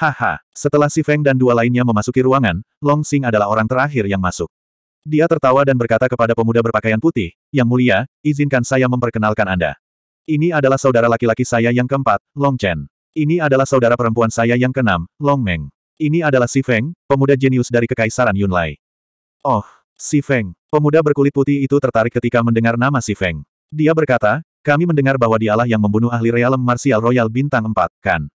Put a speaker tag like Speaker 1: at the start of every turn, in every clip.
Speaker 1: Haha, setelah si Feng dan dua lainnya memasuki ruangan, Long Xing adalah orang terakhir yang masuk. Dia tertawa dan berkata kepada pemuda berpakaian putih, Yang mulia, izinkan saya memperkenalkan Anda. Ini adalah saudara laki-laki saya yang keempat, Long Chen. Ini adalah saudara perempuan saya yang keenam, Long Meng. Ini adalah Si Feng, pemuda jenius dari Kekaisaran Yunlai. Oh, Si Feng, pemuda berkulit putih itu tertarik ketika mendengar nama Si Feng. Dia berkata, kami mendengar bahwa dialah yang membunuh ahli realem marsial royal bintang 4, kan?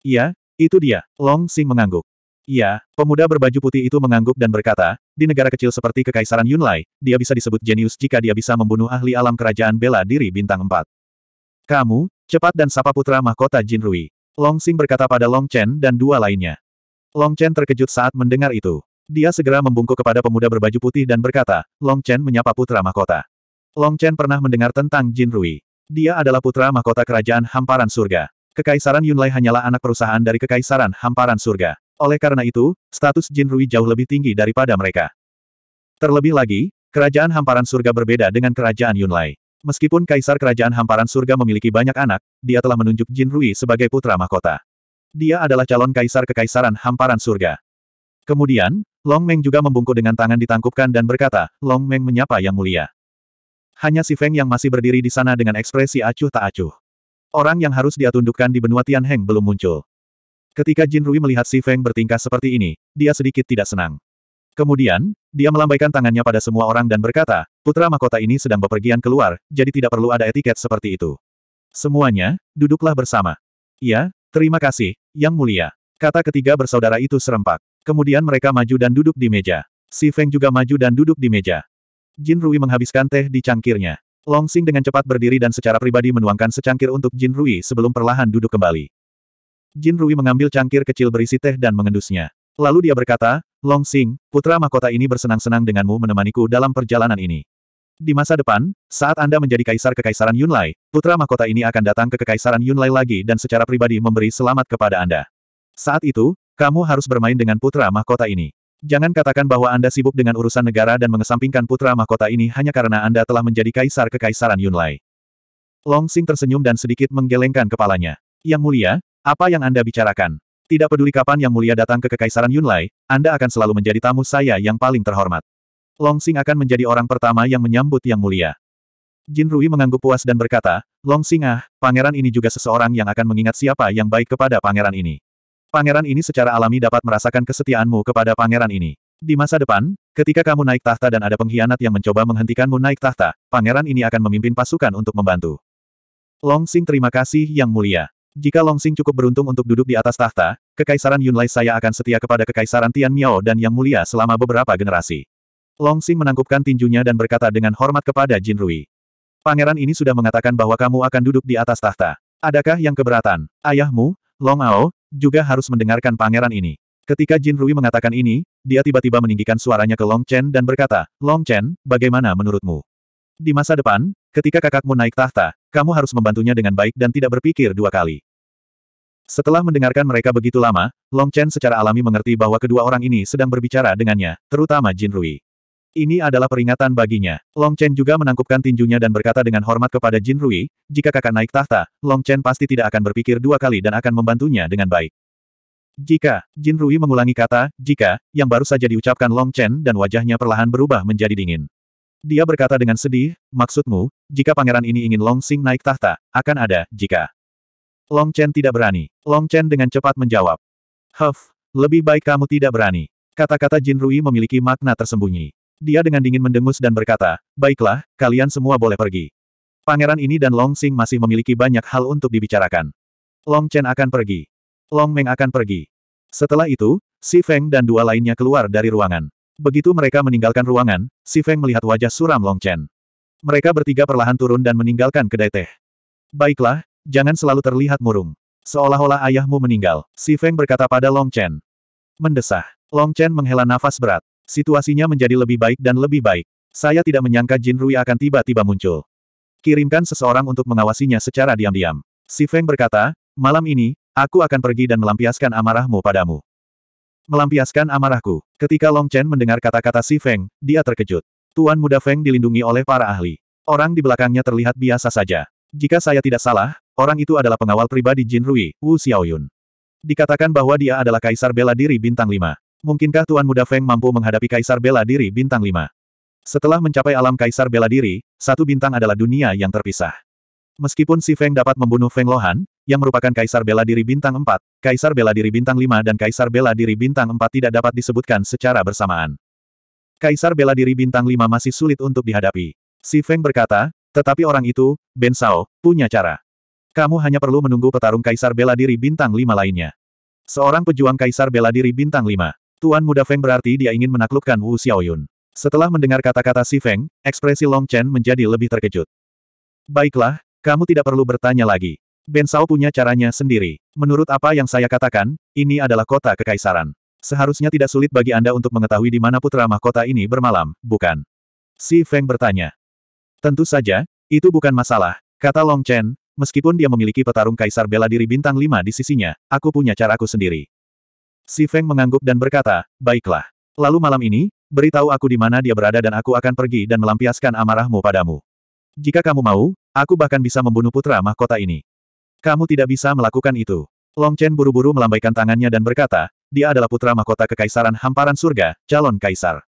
Speaker 1: Iya, itu dia, Long Xing mengangguk. Iya, pemuda berbaju putih itu mengangguk dan berkata, di negara kecil seperti Kekaisaran Yunlai, dia bisa disebut jenius jika dia bisa membunuh ahli alam kerajaan bela diri bintang 4. Kamu, cepat dan sapa putra mahkota Jin Rui. Long Xing berkata pada Long Chen dan dua lainnya. Long Chen terkejut saat mendengar itu. Dia segera membungkuk kepada pemuda berbaju putih dan berkata, Long Chen menyapa putra mahkota. Long Chen pernah mendengar tentang Jin Rui. Dia adalah putra mahkota kerajaan hamparan surga. Kekaisaran Yunlai hanyalah anak perusahaan dari Kekaisaran Hamparan Surga. Oleh karena itu, status Jin Rui jauh lebih tinggi daripada mereka. Terlebih lagi, kerajaan Hamparan Surga berbeda dengan kerajaan Yunlai. Meskipun Kaisar Kerajaan Hamparan Surga memiliki banyak anak, dia telah menunjuk Jin Rui sebagai putra mahkota. Dia adalah calon Kaisar Kekaisaran Hamparan Surga. Kemudian, Long Meng juga membungkuk dengan tangan ditangkupkan dan berkata, Long Meng menyapa Yang Mulia. Hanya si Feng yang masih berdiri di sana dengan ekspresi acuh tak acuh. Orang yang harus dia tundukkan di benua Tianheng belum muncul. Ketika Jin Rui melihat Si Feng bertingkah seperti ini, dia sedikit tidak senang. Kemudian, dia melambaikan tangannya pada semua orang dan berkata, putra mahkota ini sedang bepergian keluar, jadi tidak perlu ada etiket seperti itu. Semuanya, duduklah bersama. Ya, terima kasih, Yang Mulia. Kata ketiga bersaudara itu serempak. Kemudian mereka maju dan duduk di meja. Si Feng juga maju dan duduk di meja. Jin Rui menghabiskan teh di cangkirnya. Long Xing dengan cepat berdiri dan secara pribadi menuangkan secangkir untuk Jin Rui sebelum perlahan duduk kembali. Jin Rui mengambil cangkir kecil berisi teh dan mengendusnya. Lalu dia berkata, Long Xing, putra mahkota ini bersenang-senang denganmu menemaniku dalam perjalanan ini. Di masa depan, saat Anda menjadi kaisar kekaisaran Yunlai, putra mahkota ini akan datang ke kekaisaran Yunlai lagi dan secara pribadi memberi selamat kepada Anda. Saat itu, kamu harus bermain dengan putra mahkota ini. Jangan katakan bahwa Anda sibuk dengan urusan negara dan mengesampingkan putra mahkota ini hanya karena Anda telah menjadi kaisar kekaisaran Yunlai. Long Xing tersenyum dan sedikit menggelengkan kepalanya. Yang mulia, apa yang Anda bicarakan? Tidak peduli kapan Yang Mulia datang ke Kekaisaran Yunlai, Anda akan selalu menjadi tamu saya yang paling terhormat. Long Xing akan menjadi orang pertama yang menyambut Yang Mulia. Jin Rui mengangguk puas dan berkata, Long ah, pangeran ini juga seseorang yang akan mengingat siapa yang baik kepada pangeran ini. Pangeran ini secara alami dapat merasakan kesetiaanmu kepada pangeran ini. Di masa depan, ketika kamu naik tahta dan ada pengkhianat yang mencoba menghentikanmu naik tahta, pangeran ini akan memimpin pasukan untuk membantu. Long Sing terima kasih yang mulia. Jika Long Sing cukup beruntung untuk duduk di atas tahta, Kekaisaran Yunlai saya akan setia kepada Kekaisaran Tian Miao dan Yang Mulia selama beberapa generasi. Long Sing menangkupkan tinjunya dan berkata dengan hormat kepada Jin Rui. Pangeran ini sudah mengatakan bahwa kamu akan duduk di atas tahta. Adakah yang keberatan? Ayahmu, Long Ao, juga harus mendengarkan pangeran ini. Ketika Jin Rui mengatakan ini, dia tiba-tiba meninggikan suaranya ke Long Chen dan berkata, Long Chen, bagaimana menurutmu? Di masa depan, ketika kakakmu naik tahta, kamu harus membantunya dengan baik dan tidak berpikir dua kali. Setelah mendengarkan mereka begitu lama, Long Chen secara alami mengerti bahwa kedua orang ini sedang berbicara dengannya, terutama Jin Rui. Ini adalah peringatan baginya. Long Chen juga menangkupkan tinjunya dan berkata dengan hormat kepada Jin Rui, jika kakak naik tahta, Long Chen pasti tidak akan berpikir dua kali dan akan membantunya dengan baik. Jika, Jin Rui mengulangi kata, jika, yang baru saja diucapkan Long Chen dan wajahnya perlahan berubah menjadi dingin. Dia berkata dengan sedih, maksudmu, jika pangeran ini ingin Long Sing naik tahta, akan ada, jika. Long Chen tidak berani. Long Chen dengan cepat menjawab. Huff, lebih baik kamu tidak berani. Kata-kata Jin Rui memiliki makna tersembunyi dia dengan dingin mendengus dan berkata, Baiklah, kalian semua boleh pergi. Pangeran ini dan Long Sing masih memiliki banyak hal untuk dibicarakan. Long Chen akan pergi. Long Meng akan pergi. Setelah itu, Si Feng dan dua lainnya keluar dari ruangan. Begitu mereka meninggalkan ruangan, Si Feng melihat wajah suram Long Chen. Mereka bertiga perlahan turun dan meninggalkan kedai teh. Baiklah, jangan selalu terlihat murung. Seolah-olah ayahmu meninggal, Si Feng berkata pada Long Chen. Mendesah. Long Chen menghela nafas berat. Situasinya menjadi lebih baik dan lebih baik. Saya tidak menyangka Jin Rui akan tiba-tiba muncul. Kirimkan seseorang untuk mengawasinya secara diam-diam. Si Feng berkata, malam ini, aku akan pergi dan melampiaskan amarahmu padamu. Melampiaskan amarahku. Ketika Long Chen mendengar kata-kata si Feng, dia terkejut. Tuan muda Feng dilindungi oleh para ahli. Orang di belakangnya terlihat biasa saja. Jika saya tidak salah, orang itu adalah pengawal pribadi Jin Rui, Wu Xiaoyun. Dikatakan bahwa dia adalah kaisar bela diri bintang 5. Mungkinkah Tuan Muda Feng mampu menghadapi Kaisar Bela Diri Bintang 5? Setelah mencapai alam Kaisar Bela Diri, satu bintang adalah dunia yang terpisah. Meskipun si Feng dapat membunuh Feng Lohan, yang merupakan Kaisar Bela Diri Bintang 4, Kaisar Bela Diri Bintang 5 dan Kaisar Bela Diri Bintang 4 tidak dapat disebutkan secara bersamaan. Kaisar Bela Diri Bintang 5 masih sulit untuk dihadapi. Si Feng berkata, tetapi orang itu, Ben Sao, punya cara. Kamu hanya perlu menunggu petarung Kaisar Bela Diri Bintang 5 lainnya. Seorang pejuang Kaisar Bela Diri Bintang 5. Tuan muda Feng berarti dia ingin menaklukkan Wu Xiaoyun. Setelah mendengar kata-kata Si Feng, ekspresi Long Chen menjadi lebih terkejut. Baiklah, kamu tidak perlu bertanya lagi. Ben Sao punya caranya sendiri. Menurut apa yang saya katakan, ini adalah kota kekaisaran. Seharusnya tidak sulit bagi Anda untuk mengetahui di mana putra mahkota ini bermalam, bukan? Si Feng bertanya. Tentu saja, itu bukan masalah, kata Long Chen, meskipun dia memiliki petarung kaisar bela diri bintang 5 di sisinya, aku punya caraku sendiri. Si Feng mengangguk dan berkata, baiklah. Lalu malam ini, beritahu aku di mana dia berada dan aku akan pergi dan melampiaskan amarahmu padamu. Jika kamu mau, aku bahkan bisa membunuh putra mahkota ini. Kamu tidak bisa melakukan itu. Long Chen buru-buru melambaikan tangannya dan berkata, dia adalah putra mahkota Kekaisaran Hamparan Surga, calon kaisar.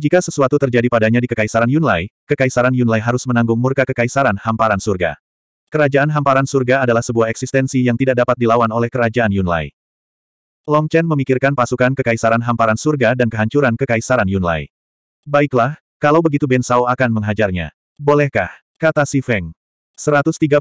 Speaker 1: Jika sesuatu terjadi padanya di Kekaisaran Yunlai, Kekaisaran Yunlai harus menanggung murka Kekaisaran Hamparan Surga. Kerajaan Hamparan Surga adalah sebuah eksistensi yang tidak dapat dilawan oleh Kerajaan Yunlai. Long Chen memikirkan pasukan Kekaisaran Hamparan Surga dan kehancuran Kekaisaran Yunlai. Baiklah, kalau begitu Ben Sao akan menghajarnya. Bolehkah? Kata si Feng. 132.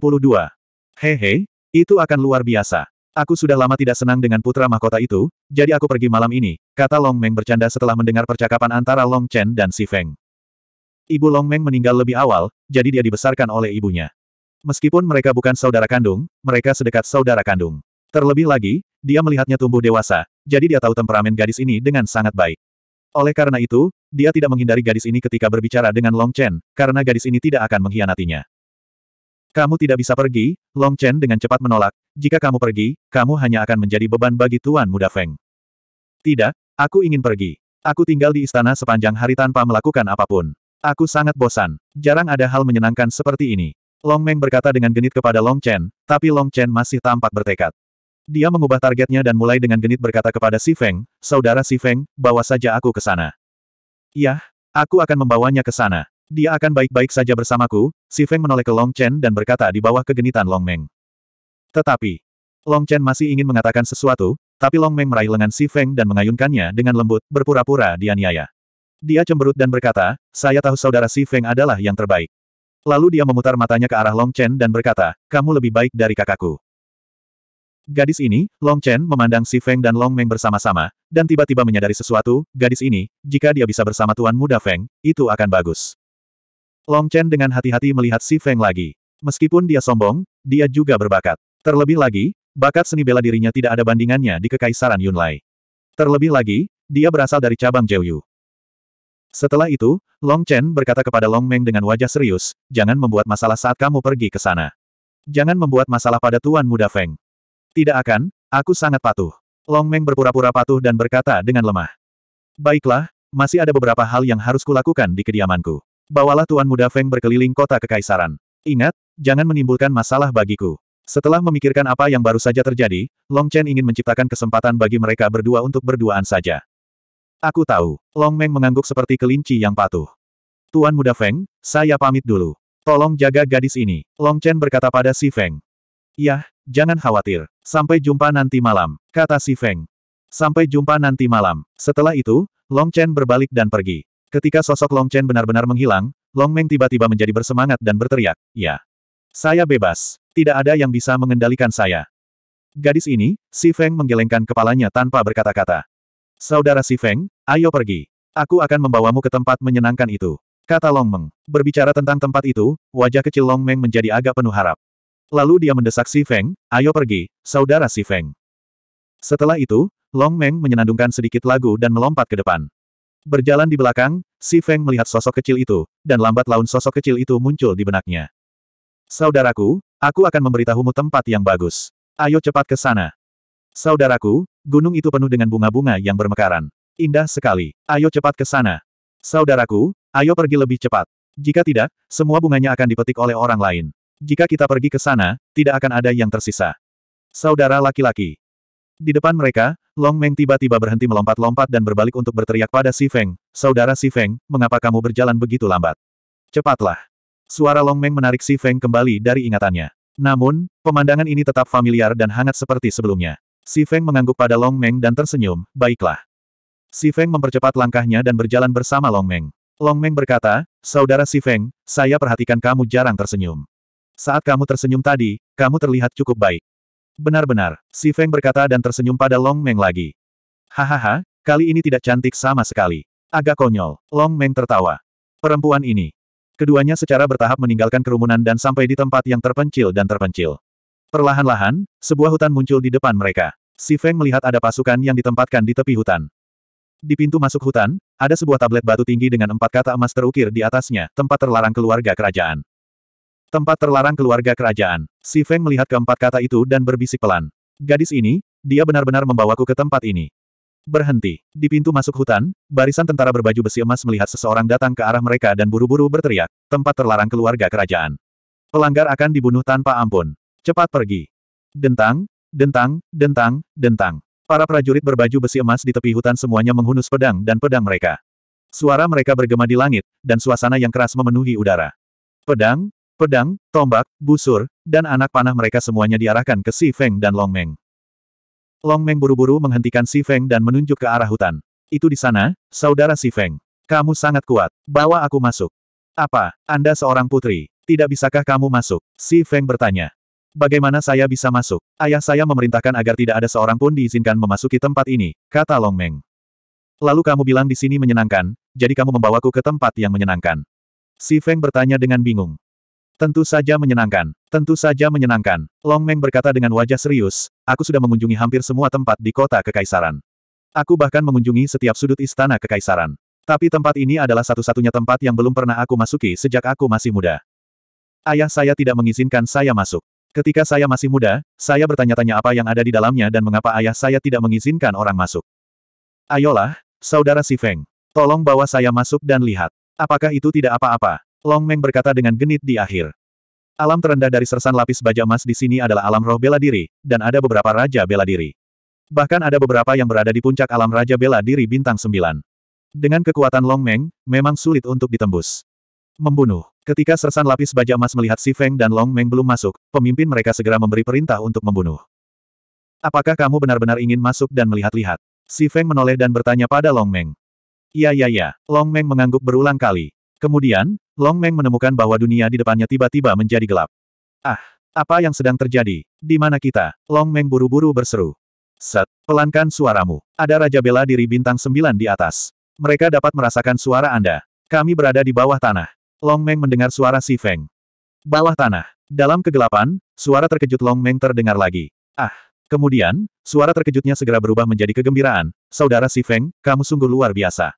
Speaker 1: Hehe, itu akan luar biasa. Aku sudah lama tidak senang dengan putra mahkota itu, jadi aku pergi malam ini, kata Long Meng bercanda setelah mendengar percakapan antara Long Chen dan si Feng. Ibu Long Meng meninggal lebih awal, jadi dia dibesarkan oleh ibunya. Meskipun mereka bukan saudara kandung, mereka sedekat saudara kandung. Terlebih lagi, dia melihatnya tumbuh dewasa, jadi dia tahu temperamen gadis ini dengan sangat baik. Oleh karena itu, dia tidak menghindari gadis ini ketika berbicara dengan Long Chen, karena gadis ini tidak akan mengkhianatinya. Kamu tidak bisa pergi, Long Chen dengan cepat menolak. Jika kamu pergi, kamu hanya akan menjadi beban bagi Tuan Muda Feng. Tidak, aku ingin pergi. Aku tinggal di istana sepanjang hari tanpa melakukan apapun. Aku sangat bosan. Jarang ada hal menyenangkan seperti ini. Long Meng berkata dengan genit kepada Long Chen, tapi Long Chen masih tampak bertekad. Dia mengubah targetnya dan mulai dengan genit berkata kepada Si Feng, Saudara Si Feng, bawa saja aku ke sana. Yah, aku akan membawanya ke sana. Dia akan baik-baik saja bersamaku, Si Feng menoleh ke Long Chen dan berkata di bawah kegenitan Long Meng. Tetapi, Long Chen masih ingin mengatakan sesuatu, tapi Long Meng meraih lengan Si Feng dan mengayunkannya dengan lembut, berpura-pura dianiaya. Dia cemberut dan berkata, saya tahu saudara Si Feng adalah yang terbaik. Lalu dia memutar matanya ke arah Long Chen dan berkata, kamu lebih baik dari kakakku. Gadis ini, Long Chen memandang Si Feng dan Long Meng bersama-sama, dan tiba-tiba menyadari sesuatu, gadis ini, jika dia bisa bersama Tuan Muda Feng, itu akan bagus. Long Chen dengan hati-hati melihat Si Feng lagi. Meskipun dia sombong, dia juga berbakat. Terlebih lagi, bakat seni bela dirinya tidak ada bandingannya di Kekaisaran Yunlai. Terlebih lagi, dia berasal dari cabang Jeyu. Setelah itu, Long Chen berkata kepada Long Meng dengan wajah serius, jangan membuat masalah saat kamu pergi ke sana. Jangan membuat masalah pada Tuan Muda Feng. Tidak akan, aku sangat patuh. Long Meng berpura-pura patuh dan berkata dengan lemah. Baiklah, masih ada beberapa hal yang harus kulakukan di kediamanku. Bawalah Tuan Muda Feng berkeliling kota kekaisaran. Ingat, jangan menimbulkan masalah bagiku. Setelah memikirkan apa yang baru saja terjadi, Long Chen ingin menciptakan kesempatan bagi mereka berdua untuk berduaan saja. Aku tahu, Long Meng mengangguk seperti kelinci yang patuh. Tuan Muda Feng, saya pamit dulu. Tolong jaga gadis ini, Long Chen berkata pada Si Feng. Yah, jangan khawatir. Sampai jumpa nanti malam, kata si Feng. Sampai jumpa nanti malam. Setelah itu, Long Chen berbalik dan pergi. Ketika sosok Long Chen benar-benar menghilang, Long Meng tiba-tiba menjadi bersemangat dan berteriak, Ya. Saya bebas. Tidak ada yang bisa mengendalikan saya. Gadis ini, Si Feng menggelengkan kepalanya tanpa berkata-kata. Saudara Si Feng, ayo pergi. Aku akan membawamu ke tempat menyenangkan itu. Kata Long Meng. Berbicara tentang tempat itu, wajah kecil Long Meng menjadi agak penuh harap. Lalu dia mendesak Si Feng, ayo pergi, saudara Si Feng. Setelah itu, Long Meng menyenandungkan sedikit lagu dan melompat ke depan. Berjalan di belakang, Si Feng melihat sosok kecil itu, dan lambat laun sosok kecil itu muncul di benaknya. Saudaraku, aku akan memberitahumu tempat yang bagus. Ayo cepat ke sana. Saudaraku, gunung itu penuh dengan bunga-bunga yang bermekaran. Indah sekali. Ayo cepat ke sana. Saudaraku, ayo pergi lebih cepat. Jika tidak, semua bunganya akan dipetik oleh orang lain. Jika kita pergi ke sana, tidak akan ada yang tersisa. Saudara laki-laki. Di depan mereka, Long Meng tiba-tiba berhenti melompat-lompat dan berbalik untuk berteriak pada Si Feng, Saudara Si Feng, mengapa kamu berjalan begitu lambat? Cepatlah. Suara Long Meng menarik Si Feng kembali dari ingatannya. Namun, pemandangan ini tetap familiar dan hangat seperti sebelumnya. Si Feng mengangguk pada Long Meng dan tersenyum, baiklah. Si Feng mempercepat langkahnya dan berjalan bersama Long Meng. Long Meng berkata, Saudara Si Feng, saya perhatikan kamu jarang tersenyum. Saat kamu tersenyum tadi, kamu terlihat cukup baik. Benar-benar, Si Feng berkata dan tersenyum pada Long Meng lagi. Hahaha, kali ini tidak cantik sama sekali. Agak konyol, Long Meng tertawa. Perempuan ini. Keduanya secara bertahap meninggalkan kerumunan dan sampai di tempat yang terpencil dan terpencil. Perlahan-lahan, sebuah hutan muncul di depan mereka. Si Feng melihat ada pasukan yang ditempatkan di tepi hutan. Di pintu masuk hutan, ada sebuah tablet batu tinggi dengan empat kata emas terukir di atasnya, tempat terlarang keluarga kerajaan. Tempat terlarang keluarga kerajaan. Si Feng melihat keempat kata itu dan berbisik pelan. Gadis ini, dia benar-benar membawaku ke tempat ini. Berhenti. Di pintu masuk hutan, barisan tentara berbaju besi emas melihat seseorang datang ke arah mereka dan buru-buru berteriak, tempat terlarang keluarga kerajaan. Pelanggar akan dibunuh tanpa ampun. Cepat pergi. Dentang, dentang, dentang, dentang. Para prajurit berbaju besi emas di tepi hutan semuanya menghunus pedang dan pedang mereka. Suara mereka bergema di langit, dan suasana yang keras memenuhi udara. Pedang, Pedang, tombak, busur, dan anak panah mereka semuanya diarahkan ke Si Feng dan Long Meng. Long Meng buru-buru menghentikan Si Feng dan menunjuk ke arah hutan. Itu di sana, saudara Si Feng. Kamu sangat kuat. Bawa aku masuk. Apa, Anda seorang putri? Tidak bisakah kamu masuk? Si Feng bertanya. Bagaimana saya bisa masuk? Ayah saya memerintahkan agar tidak ada seorang pun diizinkan memasuki tempat ini, kata Long Meng. Lalu kamu bilang di sini menyenangkan, jadi kamu membawaku ke tempat yang menyenangkan. Si Feng bertanya dengan bingung. Tentu saja menyenangkan. Tentu saja menyenangkan. Long Meng berkata dengan wajah serius, aku sudah mengunjungi hampir semua tempat di kota Kekaisaran. Aku bahkan mengunjungi setiap sudut istana Kekaisaran. Tapi tempat ini adalah satu-satunya tempat yang belum pernah aku masuki sejak aku masih muda. Ayah saya tidak mengizinkan saya masuk. Ketika saya masih muda, saya bertanya-tanya apa yang ada di dalamnya dan mengapa ayah saya tidak mengizinkan orang masuk. Ayolah, saudara Si Feng. Tolong bawa saya masuk dan lihat. Apakah itu tidak apa-apa? Long Meng berkata dengan genit di akhir. Alam terendah dari sersan lapis baja emas di sini adalah alam roh bela diri, dan ada beberapa raja bela diri. Bahkan ada beberapa yang berada di puncak alam raja bela diri bintang sembilan. Dengan kekuatan Long Meng, memang sulit untuk ditembus. Membunuh. Ketika sersan lapis baja emas melihat Si Feng dan Long Meng belum masuk, pemimpin mereka segera memberi perintah untuk membunuh. Apakah kamu benar-benar ingin masuk dan melihat-lihat? Si Feng menoleh dan bertanya pada Long Meng. Iya iya iya, Long Meng mengangguk berulang kali. Kemudian, Long Meng menemukan bahwa dunia di depannya tiba-tiba menjadi gelap. Ah, apa yang sedang terjadi? Di mana kita? Long Meng buru-buru berseru. Set, pelankan suaramu. Ada Raja Bela Diri bintang Sembilan di atas. Mereka dapat merasakan suara Anda. Kami berada di bawah tanah. Long Meng mendengar suara Si Feng. Bawah tanah. Dalam kegelapan, suara terkejut Long Meng terdengar lagi. Ah. Kemudian, suara terkejutnya segera berubah menjadi kegembiraan. Saudara Si Feng, kamu sungguh luar biasa.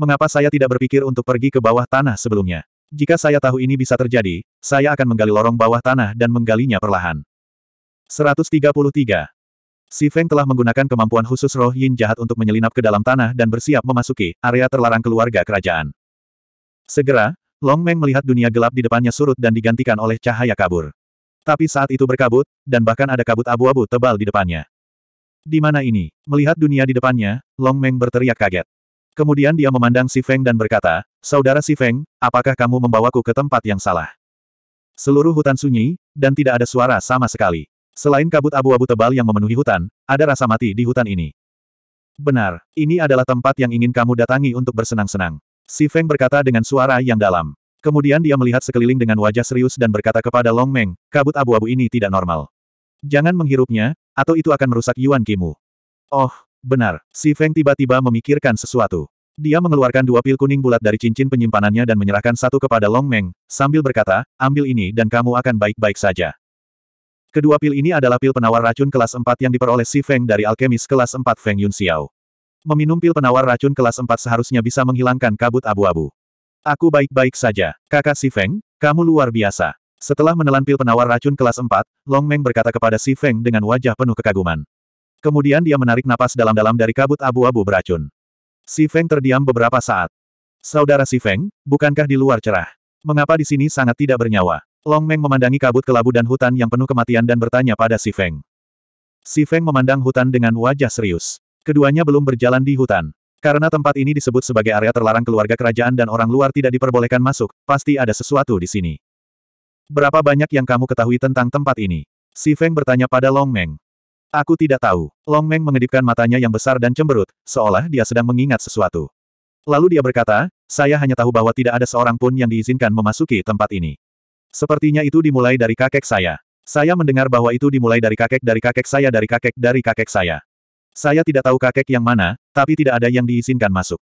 Speaker 1: Mengapa saya tidak berpikir untuk pergi ke bawah tanah sebelumnya? Jika saya tahu ini bisa terjadi, saya akan menggali lorong bawah tanah dan menggalinya perlahan. 133. Si Feng telah menggunakan kemampuan khusus roh yin jahat untuk menyelinap ke dalam tanah dan bersiap memasuki area terlarang keluarga kerajaan. Segera, Long Meng melihat dunia gelap di depannya surut dan digantikan oleh cahaya kabur. Tapi saat itu berkabut, dan bahkan ada kabut abu-abu tebal di depannya. Di mana ini? Melihat dunia di depannya, Long Meng berteriak kaget. Kemudian dia memandang Si Feng dan berkata, Saudara Si Feng, apakah kamu membawaku ke tempat yang salah? Seluruh hutan sunyi, dan tidak ada suara sama sekali. Selain kabut abu-abu tebal yang memenuhi hutan, ada rasa mati di hutan ini. Benar, ini adalah tempat yang ingin kamu datangi untuk bersenang-senang. Si Feng berkata dengan suara yang dalam. Kemudian dia melihat sekeliling dengan wajah serius dan berkata kepada Long Meng, kabut abu-abu ini tidak normal. Jangan menghirupnya, atau itu akan merusak Yuan Kimu. Oh, Benar, si Feng tiba-tiba memikirkan sesuatu. Dia mengeluarkan dua pil kuning bulat dari cincin penyimpanannya dan menyerahkan satu kepada Long Meng, sambil berkata, ambil ini dan kamu akan baik-baik saja. Kedua pil ini adalah pil penawar racun kelas 4 yang diperoleh si Feng dari alkemis kelas 4 Feng Yun Xiao. Meminum pil penawar racun kelas 4 seharusnya bisa menghilangkan kabut abu-abu. Aku baik-baik saja, kakak si Feng, kamu luar biasa. Setelah menelan pil penawar racun kelas 4, Long Meng berkata kepada si Feng dengan wajah penuh kekaguman. Kemudian dia menarik napas dalam-dalam dari kabut abu-abu beracun. Si Feng terdiam beberapa saat. Saudara Si Feng, bukankah di luar cerah? Mengapa di sini sangat tidak bernyawa? Long Meng memandangi kabut kelabu dan hutan yang penuh kematian dan bertanya pada Si Feng. Si Feng memandang hutan dengan wajah serius. Keduanya belum berjalan di hutan. Karena tempat ini disebut sebagai area terlarang keluarga kerajaan dan orang luar tidak diperbolehkan masuk, pasti ada sesuatu di sini. Berapa banyak yang kamu ketahui tentang tempat ini? Si Feng bertanya pada Long Meng. Aku tidak tahu. Long Meng mengedipkan matanya yang besar dan cemberut, seolah dia sedang mengingat sesuatu. Lalu dia berkata, saya hanya tahu bahwa tidak ada seorang pun yang diizinkan memasuki tempat ini. Sepertinya itu dimulai dari kakek saya. Saya mendengar bahwa itu dimulai dari kakek dari kakek saya dari kakek dari kakek saya. Saya tidak tahu kakek yang mana, tapi tidak ada yang diizinkan masuk.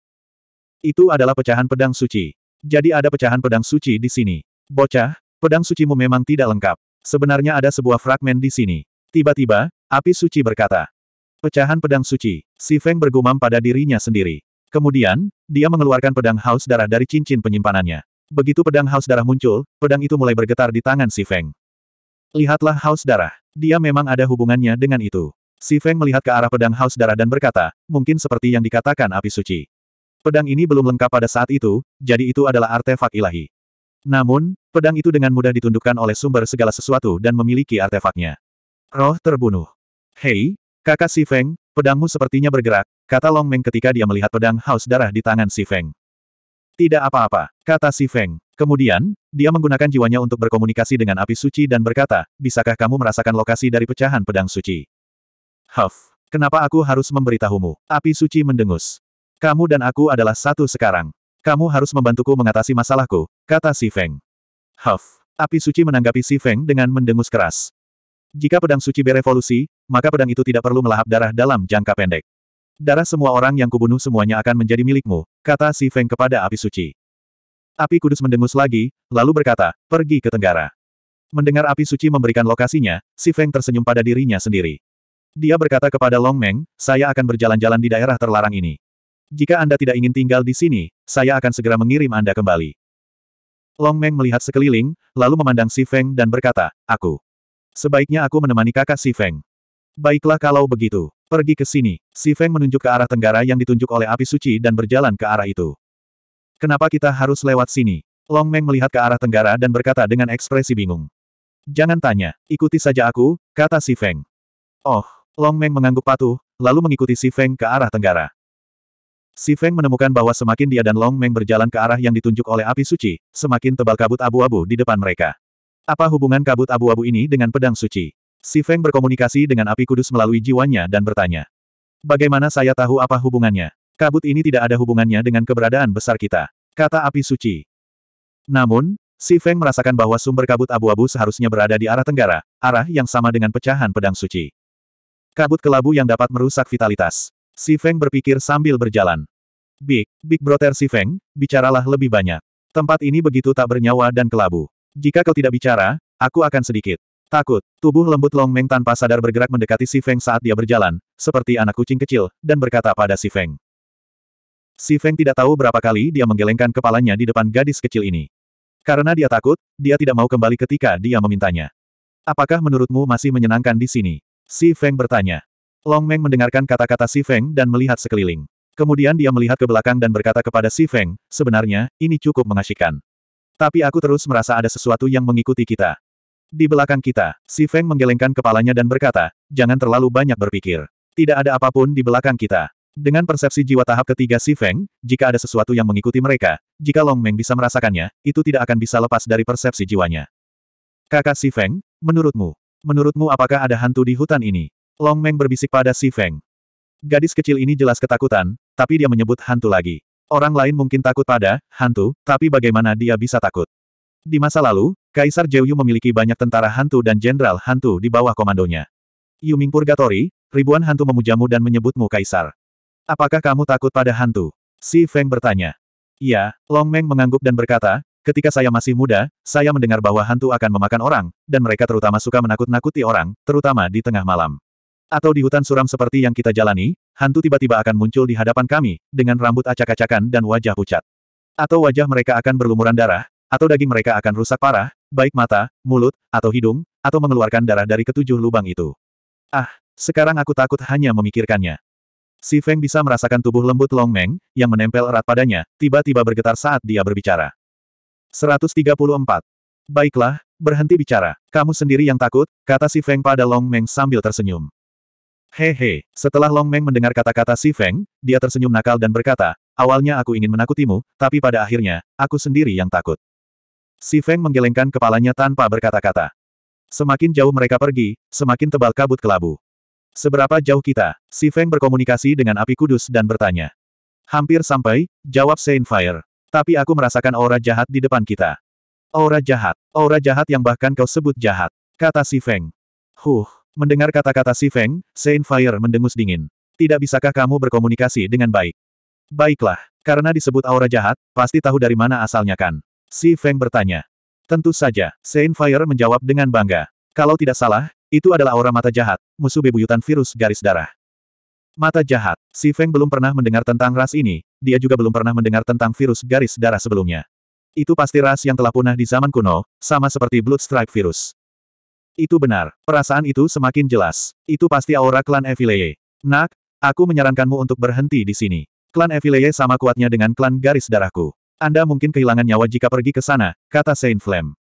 Speaker 1: Itu adalah pecahan pedang suci. Jadi ada pecahan pedang suci di sini. Bocah, pedang sucimu memang tidak lengkap. Sebenarnya ada sebuah fragmen di sini. Tiba-tiba, Api suci berkata. Pecahan pedang suci, si Feng bergumam pada dirinya sendiri. Kemudian, dia mengeluarkan pedang haus darah dari cincin penyimpanannya. Begitu pedang haus darah muncul, pedang itu mulai bergetar di tangan si Feng. Lihatlah haus darah. Dia memang ada hubungannya dengan itu. Si Feng melihat ke arah pedang haus darah dan berkata, mungkin seperti yang dikatakan api suci. Pedang ini belum lengkap pada saat itu, jadi itu adalah artefak ilahi. Namun, pedang itu dengan mudah ditundukkan oleh sumber segala sesuatu dan memiliki artefaknya. Roh terbunuh. Hei, kakak Si Feng, pedangmu sepertinya bergerak, kata Long Meng ketika dia melihat pedang haus darah di tangan Si Feng. Tidak apa-apa, kata Si Feng. Kemudian, dia menggunakan jiwanya untuk berkomunikasi dengan api suci dan berkata, bisakah kamu merasakan lokasi dari pecahan pedang suci? Huff, kenapa aku harus memberitahumu? Api suci mendengus. Kamu dan aku adalah satu sekarang. Kamu harus membantuku mengatasi masalahku, kata Si Feng. Huff, api suci menanggapi Si Feng dengan mendengus keras. Jika pedang suci berevolusi, maka pedang itu tidak perlu melahap darah dalam jangka pendek. Darah semua orang yang kubunuh semuanya akan menjadi milikmu, kata Si Feng kepada api suci. Api kudus mendengus lagi, lalu berkata, pergi ke tenggara. Mendengar api suci memberikan lokasinya, Si Feng tersenyum pada dirinya sendiri. Dia berkata kepada Long Meng, saya akan berjalan-jalan di daerah terlarang ini. Jika Anda tidak ingin tinggal di sini, saya akan segera mengirim Anda kembali. Long Meng melihat sekeliling, lalu memandang Si Feng dan berkata, aku. Sebaiknya aku menemani kakak Si Feng. Baiklah kalau begitu. Pergi ke sini. Si Feng menunjuk ke arah tenggara yang ditunjuk oleh api suci dan berjalan ke arah itu. Kenapa kita harus lewat sini? Long Meng melihat ke arah tenggara dan berkata dengan ekspresi bingung. Jangan tanya, ikuti saja aku, kata si Feng. Oh, Long Meng mengangguk patuh, lalu mengikuti si Feng ke arah tenggara. Si Feng menemukan bahwa semakin dia dan Long Meng berjalan ke arah yang ditunjuk oleh api suci, semakin tebal kabut abu-abu di depan mereka. Apa hubungan kabut abu-abu ini dengan pedang suci? Si Feng berkomunikasi dengan api kudus melalui jiwanya dan bertanya. Bagaimana saya tahu apa hubungannya? Kabut ini tidak ada hubungannya dengan keberadaan besar kita. Kata api suci. Namun, Si Feng merasakan bahwa sumber kabut abu-abu seharusnya berada di arah tenggara, arah yang sama dengan pecahan pedang suci. Kabut kelabu yang dapat merusak vitalitas. Si Feng berpikir sambil berjalan. Big, Big Brother Si Feng, bicaralah lebih banyak. Tempat ini begitu tak bernyawa dan kelabu. Jika kau tidak bicara, aku akan sedikit Takut, tubuh lembut Long Meng tanpa sadar bergerak mendekati Si Feng saat dia berjalan, seperti anak kucing kecil, dan berkata pada Si Feng. Si Feng tidak tahu berapa kali dia menggelengkan kepalanya di depan gadis kecil ini. Karena dia takut, dia tidak mau kembali ketika dia memintanya. Apakah menurutmu masih menyenangkan di sini? Si Feng bertanya. Long Meng mendengarkan kata-kata Si Feng dan melihat sekeliling. Kemudian dia melihat ke belakang dan berkata kepada Si Feng, sebenarnya, ini cukup mengasyikkan. Tapi aku terus merasa ada sesuatu yang mengikuti kita. Di belakang kita, Si Feng menggelengkan kepalanya dan berkata, jangan terlalu banyak berpikir. Tidak ada apapun di belakang kita. Dengan persepsi jiwa tahap ketiga Si Feng, jika ada sesuatu yang mengikuti mereka, jika Long Meng bisa merasakannya, itu tidak akan bisa lepas dari persepsi jiwanya. Kakak Si Feng, menurutmu, menurutmu apakah ada hantu di hutan ini? Long Meng berbisik pada Si Feng. Gadis kecil ini jelas ketakutan, tapi dia menyebut hantu lagi. Orang lain mungkin takut pada hantu, tapi bagaimana dia bisa takut? Di masa lalu, Kaisar Jeyu memiliki banyak tentara hantu dan jenderal hantu di bawah komandonya. Yuming Purgatory, ribuan hantu memujamu dan menyebutmu kaisar. Apakah kamu takut pada hantu? Si Feng bertanya. Ya, Long Meng mengangguk dan berkata, ketika saya masih muda, saya mendengar bahwa hantu akan memakan orang, dan mereka terutama suka menakut-nakuti orang, terutama di tengah malam. Atau di hutan suram seperti yang kita jalani, hantu tiba-tiba akan muncul di hadapan kami, dengan rambut acak-acakan dan wajah pucat. Atau wajah mereka akan berlumuran darah, atau daging mereka akan rusak parah, baik mata, mulut, atau hidung, atau mengeluarkan darah dari ketujuh lubang itu. Ah, sekarang aku takut hanya memikirkannya. Si Feng bisa merasakan tubuh lembut Long Meng, yang menempel erat padanya, tiba-tiba bergetar saat dia berbicara. 134. Baiklah, berhenti bicara. Kamu sendiri yang takut, kata Si Feng pada Long Meng sambil tersenyum. Hehe, setelah Long Meng mendengar kata-kata Si Feng, dia tersenyum nakal dan berkata, awalnya aku ingin menakutimu, tapi pada akhirnya, aku sendiri yang takut. Si Feng menggelengkan kepalanya tanpa berkata-kata. Semakin jauh mereka pergi, semakin tebal kabut kelabu. Seberapa jauh kita? Si Feng berkomunikasi dengan api kudus dan bertanya. Hampir sampai, jawab Saint Fire. Tapi aku merasakan aura jahat di depan kita. Aura jahat, aura jahat yang bahkan kau sebut jahat, kata si Feng. Huh, mendengar kata-kata si Feng, Saint Fire mendengus dingin. Tidak bisakah kamu berkomunikasi dengan baik? Baiklah, karena disebut aura jahat, pasti tahu dari mana asalnya kan. Si Feng bertanya. Tentu saja, Saint Fire menjawab dengan bangga. Kalau tidak salah, itu adalah aura mata jahat, musuh bebuyutan virus garis darah. Mata jahat, Si Feng belum pernah mendengar tentang ras ini, dia juga belum pernah mendengar tentang virus garis darah sebelumnya. Itu pasti ras yang telah punah di zaman kuno, sama seperti Bloodstripe virus. Itu benar, perasaan itu semakin jelas. Itu pasti aura klan Evileye. Nak, aku menyarankanmu untuk berhenti di sini. Klan Evileye sama kuatnya dengan klan garis darahku. Anda mungkin kehilangan nyawa jika pergi ke sana, kata Saint Flame.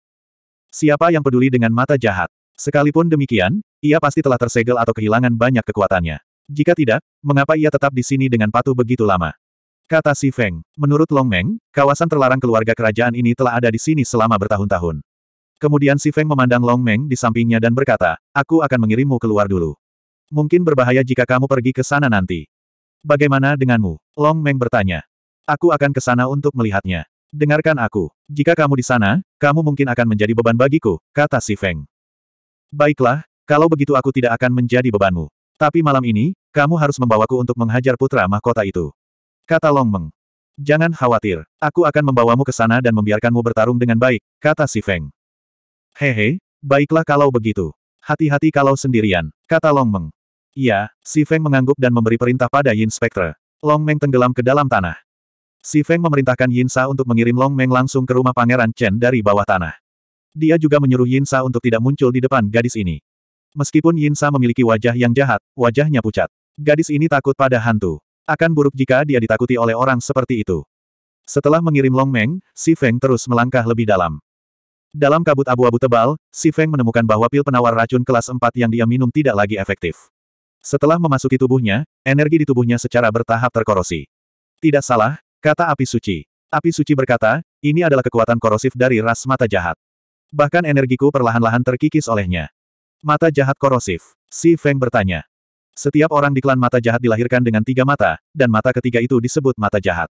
Speaker 1: Siapa yang peduli dengan mata jahat? Sekalipun demikian, ia pasti telah tersegel atau kehilangan banyak kekuatannya. Jika tidak, mengapa ia tetap di sini dengan patuh begitu lama? Kata Si Feng. Menurut Long Meng, kawasan terlarang keluarga kerajaan ini telah ada di sini selama bertahun-tahun. Kemudian Si Feng memandang Long Meng di sampingnya dan berkata, aku akan mengirimmu keluar dulu. Mungkin berbahaya jika kamu pergi ke sana nanti. Bagaimana denganmu? Long Meng bertanya. Aku akan ke sana untuk melihatnya. Dengarkan aku. Jika kamu di sana, kamu mungkin akan menjadi beban bagiku, kata si Feng. Baiklah, kalau begitu aku tidak akan menjadi bebanmu. Tapi malam ini, kamu harus membawaku untuk menghajar putra mahkota itu. Kata Long Meng. Jangan khawatir, aku akan membawamu ke sana dan membiarkanmu bertarung dengan baik, kata si Feng. Hehe, baiklah kalau begitu. Hati-hati kalau sendirian, kata Long Meng. Iya, si Feng mengangguk dan memberi perintah pada Yin Spectre. Long Meng tenggelam ke dalam tanah. Si Feng memerintahkan Yin Sa untuk mengirim Long Meng langsung ke rumah Pangeran Chen dari bawah tanah. Dia juga menyuruh Yin Sa untuk tidak muncul di depan gadis ini. Meskipun Yin Sa memiliki wajah yang jahat, wajahnya pucat. Gadis ini takut pada hantu. Akan buruk jika dia ditakuti oleh orang seperti itu. Setelah mengirim Long Meng, Si Feng terus melangkah lebih dalam. Dalam kabut abu-abu tebal, Si Feng menemukan bahwa pil penawar racun kelas 4 yang dia minum tidak lagi efektif. Setelah memasuki tubuhnya, energi di tubuhnya secara bertahap terkorosi. Tidak salah, Kata api suci. Api suci berkata, ini adalah kekuatan korosif dari ras mata jahat. Bahkan energiku perlahan-lahan terkikis olehnya. Mata jahat korosif. Si Feng bertanya. Setiap orang di klan mata jahat dilahirkan dengan tiga mata, dan mata ketiga itu disebut mata jahat.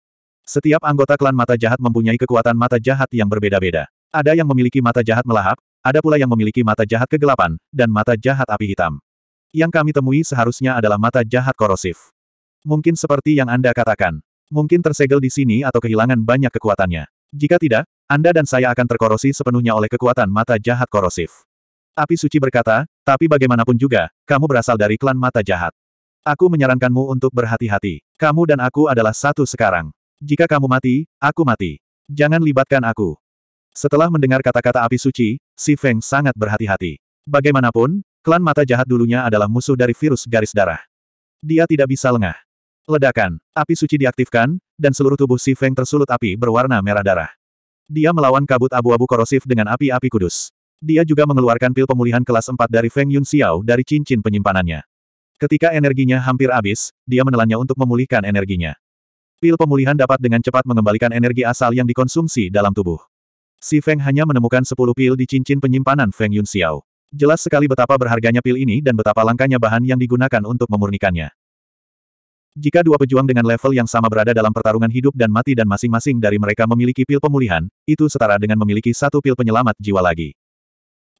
Speaker 1: Setiap anggota klan mata jahat mempunyai kekuatan mata jahat yang berbeda-beda. Ada yang memiliki mata jahat melahap, ada pula yang memiliki mata jahat kegelapan, dan mata jahat api hitam. Yang kami temui seharusnya adalah mata jahat korosif. Mungkin seperti yang Anda katakan, Mungkin tersegel di sini atau kehilangan banyak kekuatannya. Jika tidak, Anda dan saya akan terkorosi sepenuhnya oleh kekuatan mata jahat korosif. Api suci berkata, tapi bagaimanapun juga, kamu berasal dari klan mata jahat. Aku menyarankanmu untuk berhati-hati. Kamu dan aku adalah satu sekarang. Jika kamu mati, aku mati. Jangan libatkan aku. Setelah mendengar kata-kata api suci, Si Feng sangat berhati-hati. Bagaimanapun, klan mata jahat dulunya adalah musuh dari virus garis darah. Dia tidak bisa lengah. Ledakan, api suci diaktifkan, dan seluruh tubuh Si Feng tersulut api berwarna merah darah. Dia melawan kabut abu-abu korosif dengan api-api kudus. Dia juga mengeluarkan pil pemulihan kelas 4 dari Feng Yun Xiao dari cincin penyimpanannya. Ketika energinya hampir habis, dia menelannya untuk memulihkan energinya. Pil pemulihan dapat dengan cepat mengembalikan energi asal yang dikonsumsi dalam tubuh. Si Feng hanya menemukan 10 pil di cincin penyimpanan Feng Yun Xiao. Jelas sekali betapa berharganya pil ini dan betapa langkanya bahan yang digunakan untuk memurnikannya. Jika dua pejuang dengan level yang sama berada dalam pertarungan hidup dan mati dan masing-masing dari mereka memiliki pil pemulihan, itu setara dengan memiliki satu pil penyelamat jiwa lagi.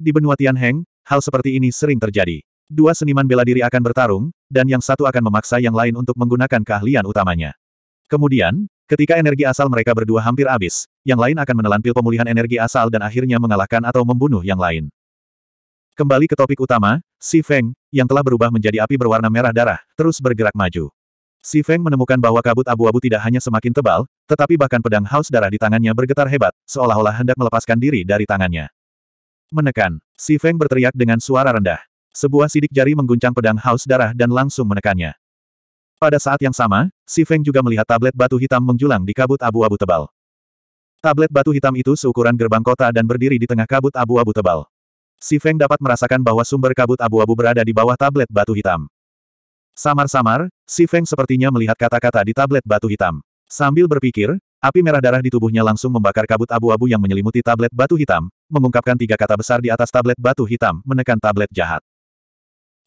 Speaker 1: Di benua Tianheng, hal seperti ini sering terjadi. Dua seniman bela diri akan bertarung, dan yang satu akan memaksa yang lain untuk menggunakan keahlian utamanya. Kemudian, ketika energi asal mereka berdua hampir habis, yang lain akan menelan pil pemulihan energi asal dan akhirnya mengalahkan atau membunuh yang lain. Kembali ke topik utama, Si Feng, yang telah berubah menjadi api berwarna merah darah, terus bergerak maju. Si Feng menemukan bahwa kabut abu-abu tidak hanya semakin tebal, tetapi bahkan pedang haus darah di tangannya bergetar hebat, seolah-olah hendak melepaskan diri dari tangannya. Menekan. Si Feng berteriak dengan suara rendah. Sebuah sidik jari mengguncang pedang haus darah dan langsung menekannya. Pada saat yang sama, Si Feng juga melihat tablet batu hitam menjulang di kabut abu-abu tebal. Tablet batu hitam itu seukuran gerbang kota dan berdiri di tengah kabut abu-abu tebal. Si Feng dapat merasakan bahwa sumber kabut abu-abu berada di bawah tablet batu hitam. Samar-samar, si Feng sepertinya melihat kata-kata di tablet batu hitam. Sambil berpikir, api merah darah di tubuhnya langsung membakar kabut abu-abu yang menyelimuti tablet batu hitam, mengungkapkan tiga kata besar di atas tablet batu hitam, menekan tablet jahat.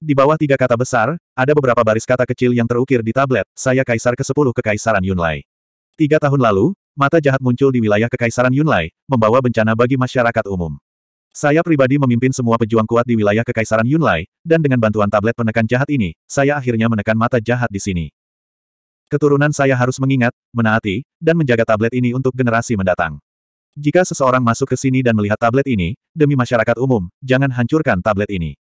Speaker 1: Di bawah tiga kata besar, ada beberapa baris kata kecil yang terukir di tablet, saya kaisar ke-10 kekaisaran Yunlai. Tiga tahun lalu, mata jahat muncul di wilayah kekaisaran Yunlai, membawa bencana bagi masyarakat umum. Saya pribadi memimpin semua pejuang kuat di wilayah Kekaisaran Yunlai, dan dengan bantuan tablet penekan jahat ini, saya akhirnya menekan mata jahat di sini. Keturunan saya harus mengingat, menaati, dan menjaga tablet ini untuk generasi mendatang. Jika seseorang masuk ke sini dan melihat tablet ini, demi masyarakat umum, jangan hancurkan tablet ini.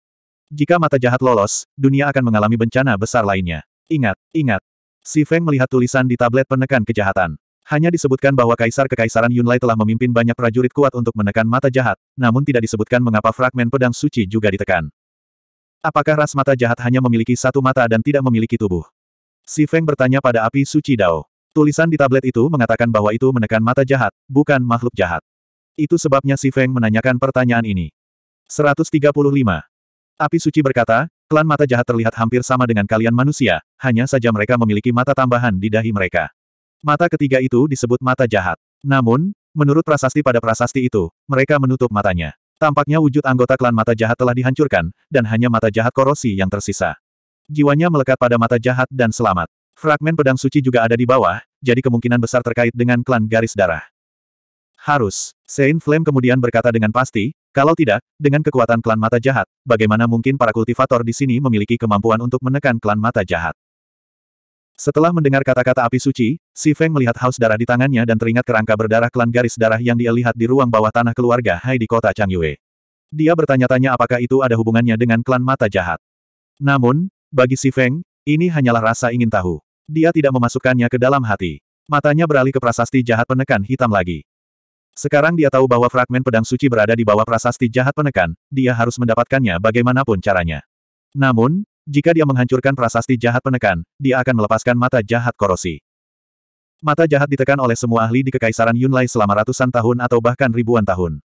Speaker 1: Jika mata jahat lolos, dunia akan mengalami bencana besar lainnya. Ingat, ingat. Si Feng melihat tulisan di tablet penekan kejahatan. Hanya disebutkan bahwa Kaisar Kekaisaran Yunlai telah memimpin banyak prajurit kuat untuk menekan mata jahat, namun tidak disebutkan mengapa fragmen pedang suci juga ditekan. Apakah ras mata jahat hanya memiliki satu mata dan tidak memiliki tubuh? Si Feng bertanya pada api suci Dao. Tulisan di tablet itu mengatakan bahwa itu menekan mata jahat, bukan makhluk jahat. Itu sebabnya si Feng menanyakan pertanyaan ini. 135. Api suci berkata, klan mata jahat terlihat hampir sama dengan kalian manusia, hanya saja mereka memiliki mata tambahan di dahi mereka. Mata ketiga itu disebut mata jahat. Namun, menurut prasasti pada prasasti itu, mereka menutup matanya. Tampaknya wujud anggota klan mata jahat telah dihancurkan, dan hanya mata jahat korosi yang tersisa. Jiwanya melekat pada mata jahat dan selamat. Fragmen pedang suci juga ada di bawah, jadi kemungkinan besar terkait dengan klan garis darah. Harus. Saint Flame kemudian berkata dengan pasti, kalau tidak, dengan kekuatan klan mata jahat, bagaimana mungkin para kultivator di sini memiliki kemampuan untuk menekan klan mata jahat? Setelah mendengar kata-kata api suci, Si Feng melihat haus darah di tangannya dan teringat kerangka berdarah klan garis darah yang dia lihat di ruang bawah tanah keluarga Hai di kota Changyue. Dia bertanya-tanya apakah itu ada hubungannya dengan klan mata jahat. Namun, bagi Si Feng, ini hanyalah rasa ingin tahu. Dia tidak memasukkannya ke dalam hati. Matanya beralih ke prasasti jahat penekan hitam lagi. Sekarang dia tahu bahwa fragmen pedang suci berada di bawah prasasti jahat penekan, dia harus mendapatkannya bagaimanapun caranya. Namun, jika dia menghancurkan prasasti jahat penekan, dia akan melepaskan mata jahat korosi. Mata jahat ditekan oleh semua ahli di Kekaisaran Yunlai selama ratusan tahun atau bahkan ribuan tahun.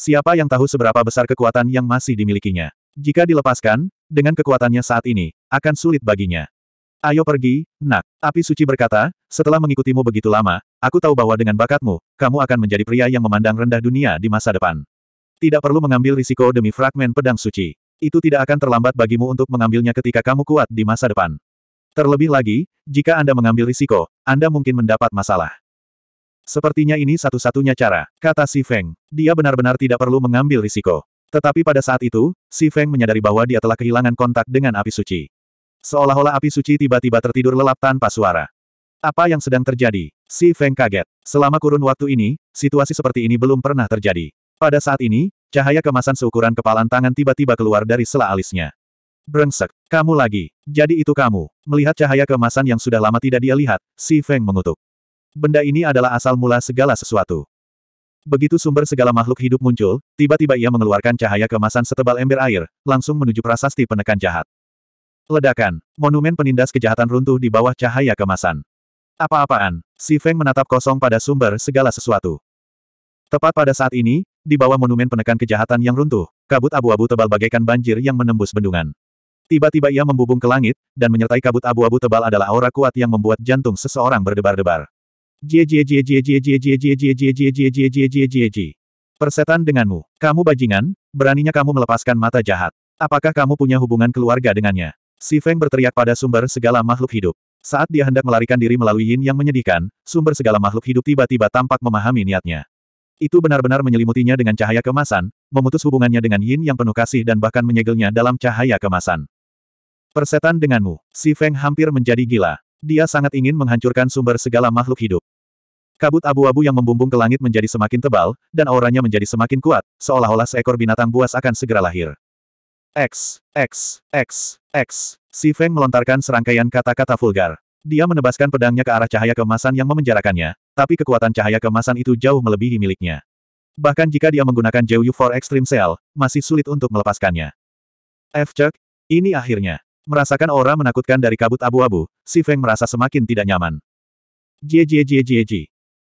Speaker 1: Siapa yang tahu seberapa besar kekuatan yang masih dimilikinya? Jika dilepaskan, dengan kekuatannya saat ini, akan sulit baginya. Ayo pergi, nak. Api suci berkata, setelah mengikutimu begitu lama, aku tahu bahwa dengan bakatmu, kamu akan menjadi pria yang memandang rendah dunia di masa depan. Tidak perlu mengambil risiko demi fragmen pedang suci. Itu tidak akan terlambat bagimu untuk mengambilnya ketika kamu kuat di masa depan. Terlebih lagi, jika Anda mengambil risiko, Anda mungkin mendapat masalah. Sepertinya ini satu-satunya cara, kata Si Feng. Dia benar-benar tidak perlu mengambil risiko. Tetapi pada saat itu, Si Feng menyadari bahwa dia telah kehilangan kontak dengan api suci. Seolah-olah api suci tiba-tiba tertidur lelap tanpa suara. Apa yang sedang terjadi? Si Feng kaget. Selama kurun waktu ini, situasi seperti ini belum pernah terjadi. Pada saat ini, Cahaya kemasan seukuran kepalan tangan tiba-tiba keluar dari sela alisnya. Brengsek, kamu lagi. Jadi itu kamu. Melihat cahaya kemasan yang sudah lama tidak dia lihat, Si Feng mengutuk. Benda ini adalah asal mula segala sesuatu. Begitu sumber segala makhluk hidup muncul, tiba-tiba ia mengeluarkan cahaya kemasan setebal ember air, langsung menuju prasasti penekan jahat. Ledakan, monumen penindas kejahatan runtuh di bawah cahaya kemasan. Apa-apaan, Si Feng menatap kosong pada sumber segala sesuatu. Tepat pada saat ini, di bawah monumen penekan kejahatan yang runtuh, kabut abu-abu tebal bagaikan banjir yang menembus bendungan. Tiba-tiba ia membubung ke langit, dan menyertai kabut abu-abu tebal adalah aura kuat yang membuat jantung seseorang berdebar-debar. Persetan denganmu. Kamu bajingan, beraninya kamu melepaskan mata jahat. Apakah kamu punya hubungan keluarga dengannya? Si Feng berteriak pada sumber segala makhluk hidup. Saat dia hendak melarikan diri melalui yin yang menyedihkan, sumber segala makhluk hidup tiba-tiba tampak memahami niatnya. Itu benar-benar menyelimutinya dengan cahaya kemasan, memutus hubungannya dengan Yin yang penuh kasih dan bahkan menyegelnya dalam cahaya kemasan. Persetan denganmu, si Feng hampir menjadi gila. Dia sangat ingin menghancurkan sumber segala makhluk hidup. Kabut abu-abu yang membumbung ke langit menjadi semakin tebal, dan auranya menjadi semakin kuat, seolah-olah seekor binatang buas akan segera lahir. X, X, X, X. Si Feng melontarkan serangkaian kata-kata vulgar. Dia menebaskan pedangnya ke arah cahaya kemasan yang memenjarakannya, tapi kekuatan cahaya kemasan itu jauh melebihi miliknya. Bahkan jika dia menggunakan Jiu for Extreme Cell, masih sulit untuk melepaskannya. F. Chuck, ini akhirnya. Merasakan aura menakutkan dari kabut abu-abu, Si Feng merasa semakin tidak nyaman. Jie jie jie jie jie.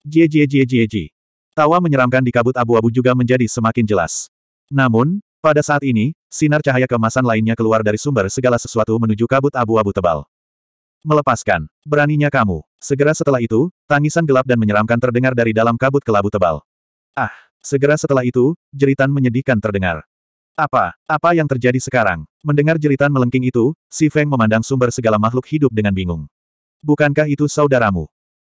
Speaker 1: Jie jie jie jie jie. Tawa menyeramkan di kabut abu-abu juga menjadi semakin jelas. Namun, pada saat ini, sinar cahaya kemasan lainnya keluar dari sumber segala sesuatu menuju kabut abu-abu tebal. Melepaskan. Beraninya kamu. Segera setelah itu, tangisan gelap dan menyeramkan terdengar dari dalam kabut kelabu tebal. Ah! Segera setelah itu, jeritan menyedihkan terdengar. Apa? Apa yang terjadi sekarang? Mendengar jeritan melengking itu, Si Feng memandang sumber segala makhluk hidup dengan bingung. Bukankah itu saudaramu?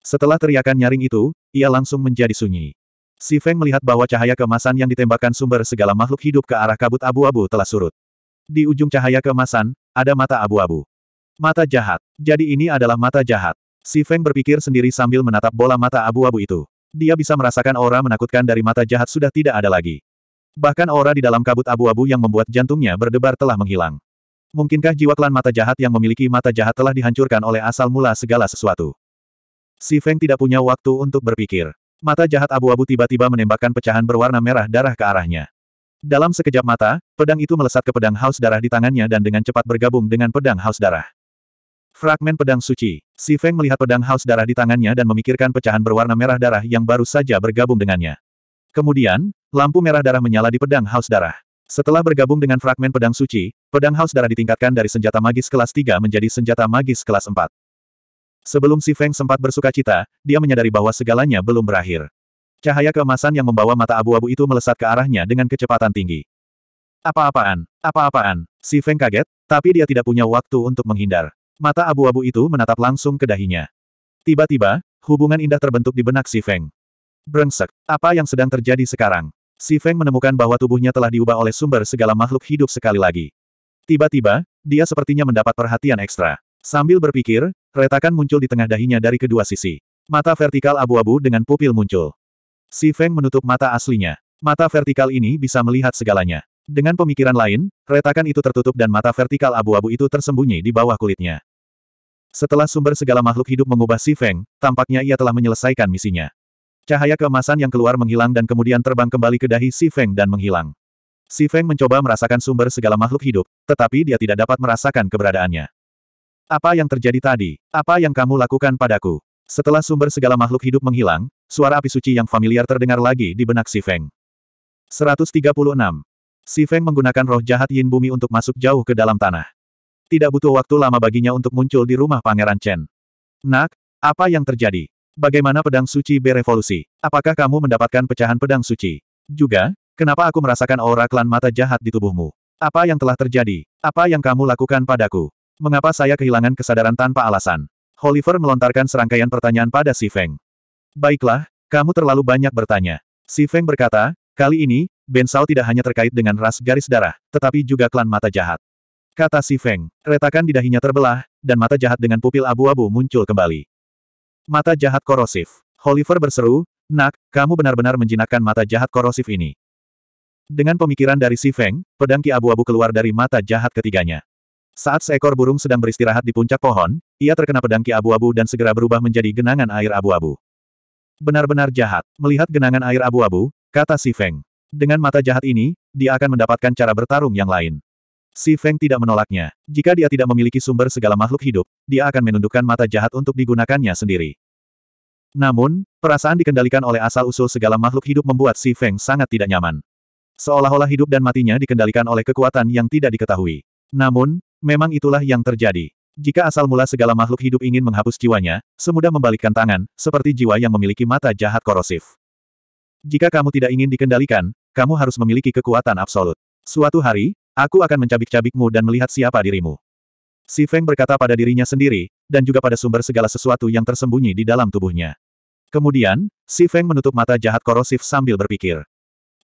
Speaker 1: Setelah teriakan nyaring itu, ia langsung menjadi sunyi. Si Feng melihat bahwa cahaya kemasan yang ditembakkan sumber segala makhluk hidup ke arah kabut abu-abu telah surut. Di ujung cahaya kemasan, ada mata abu-abu. Mata jahat. Jadi ini adalah mata jahat. Si Feng berpikir sendiri sambil menatap bola mata abu-abu itu. Dia bisa merasakan aura menakutkan dari mata jahat sudah tidak ada lagi. Bahkan aura di dalam kabut abu-abu yang membuat jantungnya berdebar telah menghilang. Mungkinkah jiwa klan mata jahat yang memiliki mata jahat telah dihancurkan oleh asal mula segala sesuatu? Si Feng tidak punya waktu untuk berpikir. Mata jahat abu-abu tiba-tiba menembakkan pecahan berwarna merah darah ke arahnya. Dalam sekejap mata, pedang itu melesat ke pedang haus darah di tangannya dan dengan cepat bergabung dengan pedang haus darah. Fragmen pedang suci. Si Feng melihat pedang haus darah di tangannya dan memikirkan pecahan berwarna merah darah yang baru saja bergabung dengannya. Kemudian, lampu merah darah menyala di pedang haus darah. Setelah bergabung dengan fragmen pedang suci, pedang haus darah ditingkatkan dari senjata magis kelas 3 menjadi senjata magis kelas 4. Sebelum Si Feng sempat bersuka cita, dia menyadari bahwa segalanya belum berakhir. Cahaya keemasan yang membawa mata abu-abu itu melesat ke arahnya dengan kecepatan tinggi. Apa-apaan? Apa-apaan? Si Feng kaget, tapi dia tidak punya waktu untuk menghindar. Mata abu-abu itu menatap langsung ke dahinya. Tiba-tiba, hubungan indah terbentuk di benak Si Feng. Brengsek, apa yang sedang terjadi sekarang? Si Feng menemukan bahwa tubuhnya telah diubah oleh sumber segala makhluk hidup sekali lagi. Tiba-tiba, dia sepertinya mendapat perhatian ekstra. Sambil berpikir, retakan muncul di tengah dahinya dari kedua sisi. Mata vertikal abu-abu dengan pupil muncul. Si Feng menutup mata aslinya. Mata vertikal ini bisa melihat segalanya. Dengan pemikiran lain, retakan itu tertutup dan mata vertikal abu-abu itu tersembunyi di bawah kulitnya. Setelah sumber segala makhluk hidup mengubah Si Feng, tampaknya ia telah menyelesaikan misinya. Cahaya keemasan yang keluar menghilang dan kemudian terbang kembali ke dahi Si Feng dan menghilang. Si Feng mencoba merasakan sumber segala makhluk hidup, tetapi dia tidak dapat merasakan keberadaannya. Apa yang terjadi tadi? Apa yang kamu lakukan padaku? Setelah sumber segala makhluk hidup menghilang, suara api suci yang familiar terdengar lagi di benak Si Feng. 136. Si Feng menggunakan roh jahat Yin Bumi untuk masuk jauh ke dalam tanah. Tidak butuh waktu lama baginya untuk muncul di rumah Pangeran Chen. Nak, apa yang terjadi? Bagaimana pedang suci berevolusi? Apakah kamu mendapatkan pecahan pedang suci? Juga, kenapa aku merasakan aura klan mata jahat di tubuhmu? Apa yang telah terjadi? Apa yang kamu lakukan padaku? Mengapa saya kehilangan kesadaran tanpa alasan? Oliver melontarkan serangkaian pertanyaan pada Si Feng. Baiklah, kamu terlalu banyak bertanya. Si Feng berkata, Kali ini, Ben Sao tidak hanya terkait dengan ras garis darah, tetapi juga klan mata jahat. Kata si Feng, retakan di dahinya terbelah, dan mata jahat dengan pupil abu-abu muncul kembali. Mata jahat korosif. Oliver berseru, Nak, kamu benar-benar menjinakkan mata jahat korosif ini. Dengan pemikiran dari si Feng, pedang ki abu-abu keluar dari mata jahat ketiganya. Saat seekor burung sedang beristirahat di puncak pohon, ia terkena pedang ki abu-abu dan segera berubah menjadi genangan air abu-abu. Benar-benar jahat. Melihat genangan air abu-abu, Kata Si Feng. Dengan mata jahat ini, dia akan mendapatkan cara bertarung yang lain. Si Feng tidak menolaknya. Jika dia tidak memiliki sumber segala makhluk hidup, dia akan menundukkan mata jahat untuk digunakannya sendiri. Namun, perasaan dikendalikan oleh asal-usul segala makhluk hidup membuat Si Feng sangat tidak nyaman. Seolah-olah hidup dan matinya dikendalikan oleh kekuatan yang tidak diketahui. Namun, memang itulah yang terjadi. Jika asal mula segala makhluk hidup ingin menghapus jiwanya, semudah membalikkan tangan, seperti jiwa yang memiliki mata jahat korosif. Jika kamu tidak ingin dikendalikan, kamu harus memiliki kekuatan absolut. Suatu hari, aku akan mencabik-cabikmu dan melihat siapa dirimu. Si Feng berkata pada dirinya sendiri, dan juga pada sumber segala sesuatu yang tersembunyi di dalam tubuhnya. Kemudian, Si Feng menutup mata jahat korosif sambil berpikir.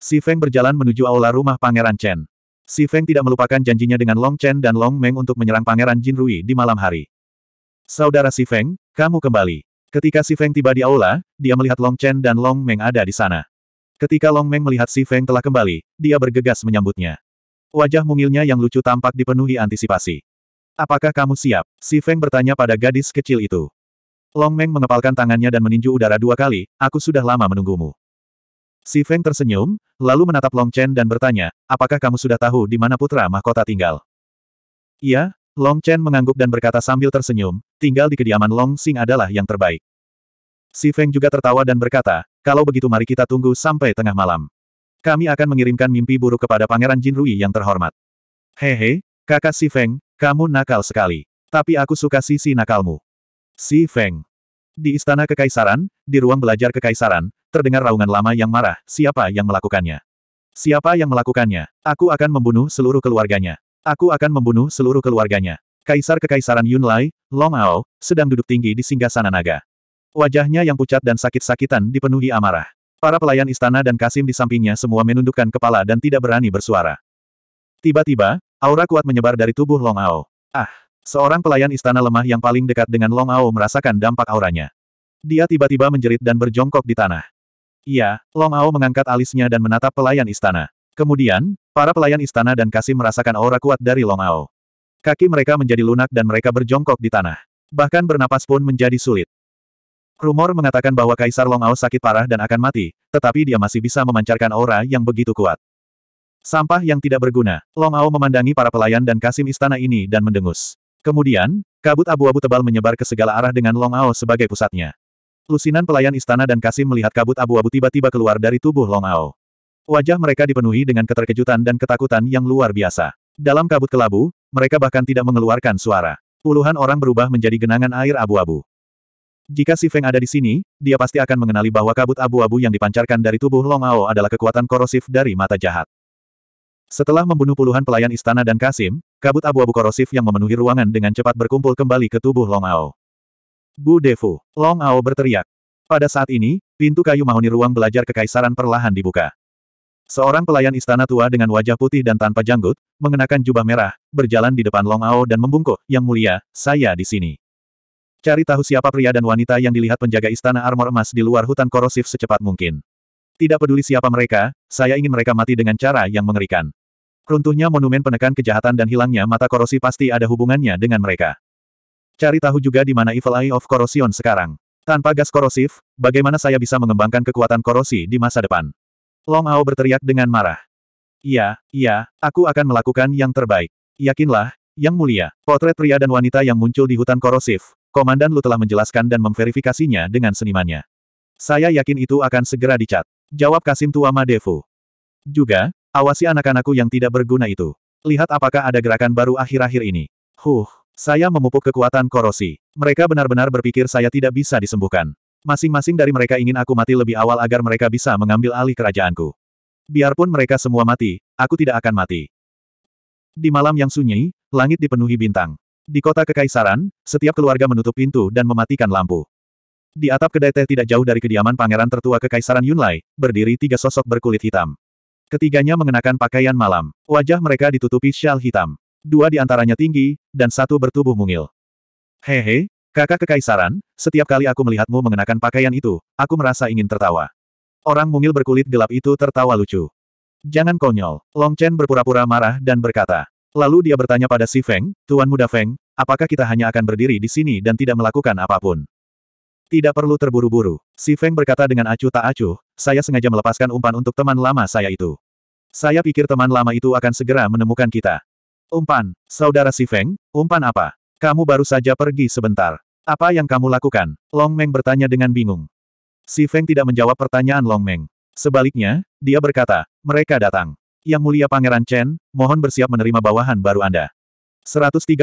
Speaker 1: Si Feng berjalan menuju aula rumah Pangeran Chen. Si Feng tidak melupakan janjinya dengan Long Chen dan Long Meng untuk menyerang Pangeran Jin Rui di malam hari. Saudara Si Feng, kamu kembali. Ketika Si Feng tiba di aula, dia melihat Long Chen dan Long Meng ada di sana. Ketika Long Meng melihat Si Feng telah kembali, dia bergegas menyambutnya. Wajah mungilnya yang lucu tampak dipenuhi antisipasi. Apakah kamu siap? Si Feng bertanya pada gadis kecil itu. Long Meng mengepalkan tangannya dan meninju udara dua kali, aku sudah lama menunggumu. Si Feng tersenyum, lalu menatap Long Chen dan bertanya, apakah kamu sudah tahu di mana putra mahkota tinggal? Iya, Long Chen mengangguk dan berkata sambil tersenyum, tinggal di kediaman Long Xing adalah yang terbaik. Si Feng juga tertawa dan berkata, kalau begitu mari kita tunggu sampai tengah malam. Kami akan mengirimkan mimpi buruk kepada Pangeran Jin Rui yang terhormat. Hehe, kakak Si Feng, kamu nakal sekali. Tapi aku suka sisi nakalmu. Si Feng. Di Istana Kekaisaran, di ruang belajar Kekaisaran, terdengar raungan lama yang marah, siapa yang melakukannya? Siapa yang melakukannya? Aku akan membunuh seluruh keluarganya. Aku akan membunuh seluruh keluarganya. Kaisar Kekaisaran Yunlai, Long Ao, sedang duduk tinggi di singgasana naga. Wajahnya yang pucat dan sakit-sakitan dipenuhi amarah. Para pelayan istana dan Kasim di sampingnya semua menundukkan kepala dan tidak berani bersuara. Tiba-tiba, aura kuat menyebar dari tubuh Long Ao. Ah, seorang pelayan istana lemah yang paling dekat dengan Long Ao merasakan dampak auranya. Dia tiba-tiba menjerit dan berjongkok di tanah. Iya, Long Ao mengangkat alisnya dan menatap pelayan istana. Kemudian, para pelayan istana dan kasih merasakan aura kuat dari Long Ao. Kaki mereka menjadi lunak dan mereka berjongkok di tanah. Bahkan bernapas pun menjadi sulit. Rumor mengatakan bahwa Kaisar Long Ao sakit parah dan akan mati, tetapi dia masih bisa memancarkan aura yang begitu kuat. Sampah yang tidak berguna, Long Ao memandangi para pelayan dan kasim istana ini dan mendengus. Kemudian, kabut abu-abu tebal menyebar ke segala arah dengan Long Ao sebagai pusatnya. Lusinan pelayan istana dan kasim melihat kabut abu-abu tiba-tiba keluar dari tubuh Long Ao. Wajah mereka dipenuhi dengan keterkejutan dan ketakutan yang luar biasa. Dalam kabut kelabu, mereka bahkan tidak mengeluarkan suara. Puluhan orang berubah menjadi genangan air abu-abu. Jika Si Feng ada di sini, dia pasti akan mengenali bahwa kabut abu-abu yang dipancarkan dari tubuh Long Ao adalah kekuatan korosif dari mata jahat. Setelah membunuh puluhan pelayan istana dan Kasim, kabut abu-abu korosif yang memenuhi ruangan dengan cepat berkumpul kembali ke tubuh Long Ao. Bu Defu, Long Ao berteriak. Pada saat ini, pintu kayu mahoni ruang belajar kekaisaran perlahan dibuka. Seorang pelayan istana tua dengan wajah putih dan tanpa janggut, mengenakan jubah merah, berjalan di depan Long Ao dan membungkuk, Yang Mulia, saya di sini. Cari tahu siapa pria dan wanita yang dilihat penjaga istana armor emas di luar hutan korosif secepat mungkin. Tidak peduli siapa mereka, saya ingin mereka mati dengan cara yang mengerikan. Runtuhnya monumen penekan kejahatan dan hilangnya mata korosi pasti ada hubungannya dengan mereka. Cari tahu juga di mana Evil Eye of Corrosion sekarang. Tanpa gas korosif, bagaimana saya bisa mengembangkan kekuatan korosi di masa depan? Long Ao berteriak dengan marah. Iya, iya, aku akan melakukan yang terbaik. Yakinlah, Yang Mulia, potret pria dan wanita yang muncul di hutan korosif, Komandan Lu telah menjelaskan dan memverifikasinya dengan senimannya. Saya yakin itu akan segera dicat. Jawab Kasim Tua Madevu. Juga, awasi anak-anakku yang tidak berguna itu. Lihat apakah ada gerakan baru akhir-akhir ini. Huh, saya memupuk kekuatan korosi. Mereka benar-benar berpikir saya tidak bisa disembuhkan. Masing-masing dari mereka ingin aku mati lebih awal agar mereka bisa mengambil alih kerajaanku. Biarpun mereka semua mati, aku tidak akan mati. Di malam yang sunyi, langit dipenuhi bintang. Di kota kekaisaran, setiap keluarga menutup pintu dan mematikan lampu. Di atap kedai teh tidak jauh dari kediaman pangeran tertua kekaisaran Yunlai, berdiri tiga sosok berkulit hitam. Ketiganya mengenakan pakaian malam. Wajah mereka ditutupi syal hitam. Dua di antaranya tinggi, dan satu bertubuh mungil. Hehe, Kakak kekaisaran, setiap kali aku melihatmu mengenakan pakaian itu, aku merasa ingin tertawa. Orang mungil berkulit gelap itu tertawa lucu. Jangan konyol. Long Chen berpura-pura marah dan berkata. Lalu dia bertanya pada Si Feng, Tuan Muda Feng, apakah kita hanya akan berdiri di sini dan tidak melakukan apapun? Tidak perlu terburu-buru. Si Feng berkata dengan acuh tak acuh, saya sengaja melepaskan umpan untuk teman lama saya itu. Saya pikir teman lama itu akan segera menemukan kita. Umpan, saudara Si Feng, umpan apa? Kamu baru saja pergi sebentar. Apa yang kamu lakukan? Long Meng bertanya dengan bingung. Si Feng tidak menjawab pertanyaan Long Meng. Sebaliknya, dia berkata, mereka datang. Yang mulia Pangeran Chen, mohon bersiap menerima bawahan baru Anda. 137.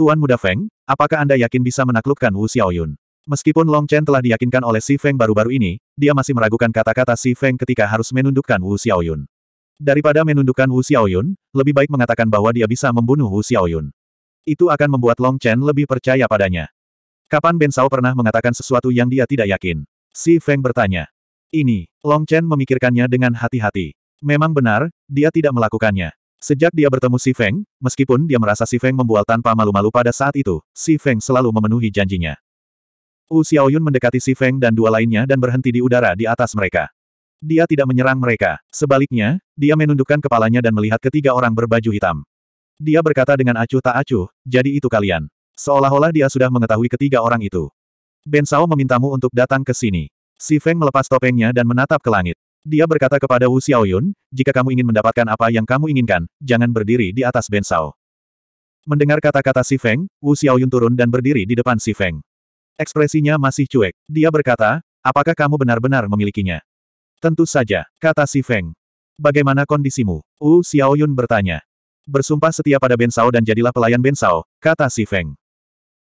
Speaker 1: Tuan Muda Feng, apakah Anda yakin bisa menaklukkan Wu Xiaoyun? Meskipun Long Chen telah diyakinkan oleh Si Feng baru-baru ini, dia masih meragukan kata-kata Si Feng ketika harus menundukkan Wu Xiaoyun. Daripada menundukkan Wu Xiaoyun, lebih baik mengatakan bahwa dia bisa membunuh Wu Xiaoyun. Itu akan membuat Long Chen lebih percaya padanya. Kapan Ben Sao pernah mengatakan sesuatu yang dia tidak yakin? Si Feng bertanya. Ini, Long Chen memikirkannya dengan hati-hati. Memang benar, dia tidak melakukannya. Sejak dia bertemu Si Feng, meskipun dia merasa Si Feng membual tanpa malu-malu pada saat itu, Si Feng selalu memenuhi janjinya. Wu Xiaoyun mendekati Si Feng dan dua lainnya dan berhenti di udara di atas mereka. Dia tidak menyerang mereka. Sebaliknya, dia menundukkan kepalanya dan melihat ketiga orang berbaju hitam. Dia berkata dengan acuh tak acuh, jadi itu kalian. Seolah-olah dia sudah mengetahui ketiga orang itu. Ben Sao memintamu untuk datang ke sini. Si Feng melepas topengnya dan menatap ke langit. Dia berkata kepada Wu Xiaoyun, jika kamu ingin mendapatkan apa yang kamu inginkan, jangan berdiri di atas Ben Sao. Mendengar kata-kata Si Feng, Wu Xiaoyun turun dan berdiri di depan Si Feng. Ekspresinya masih cuek. Dia berkata, apakah kamu benar-benar memilikinya? Tentu saja, kata Si Feng. Bagaimana kondisimu? Wu Xiaoyun bertanya. Bersumpah setia pada Bensao dan jadilah pelayan Bensao, kata Si Feng.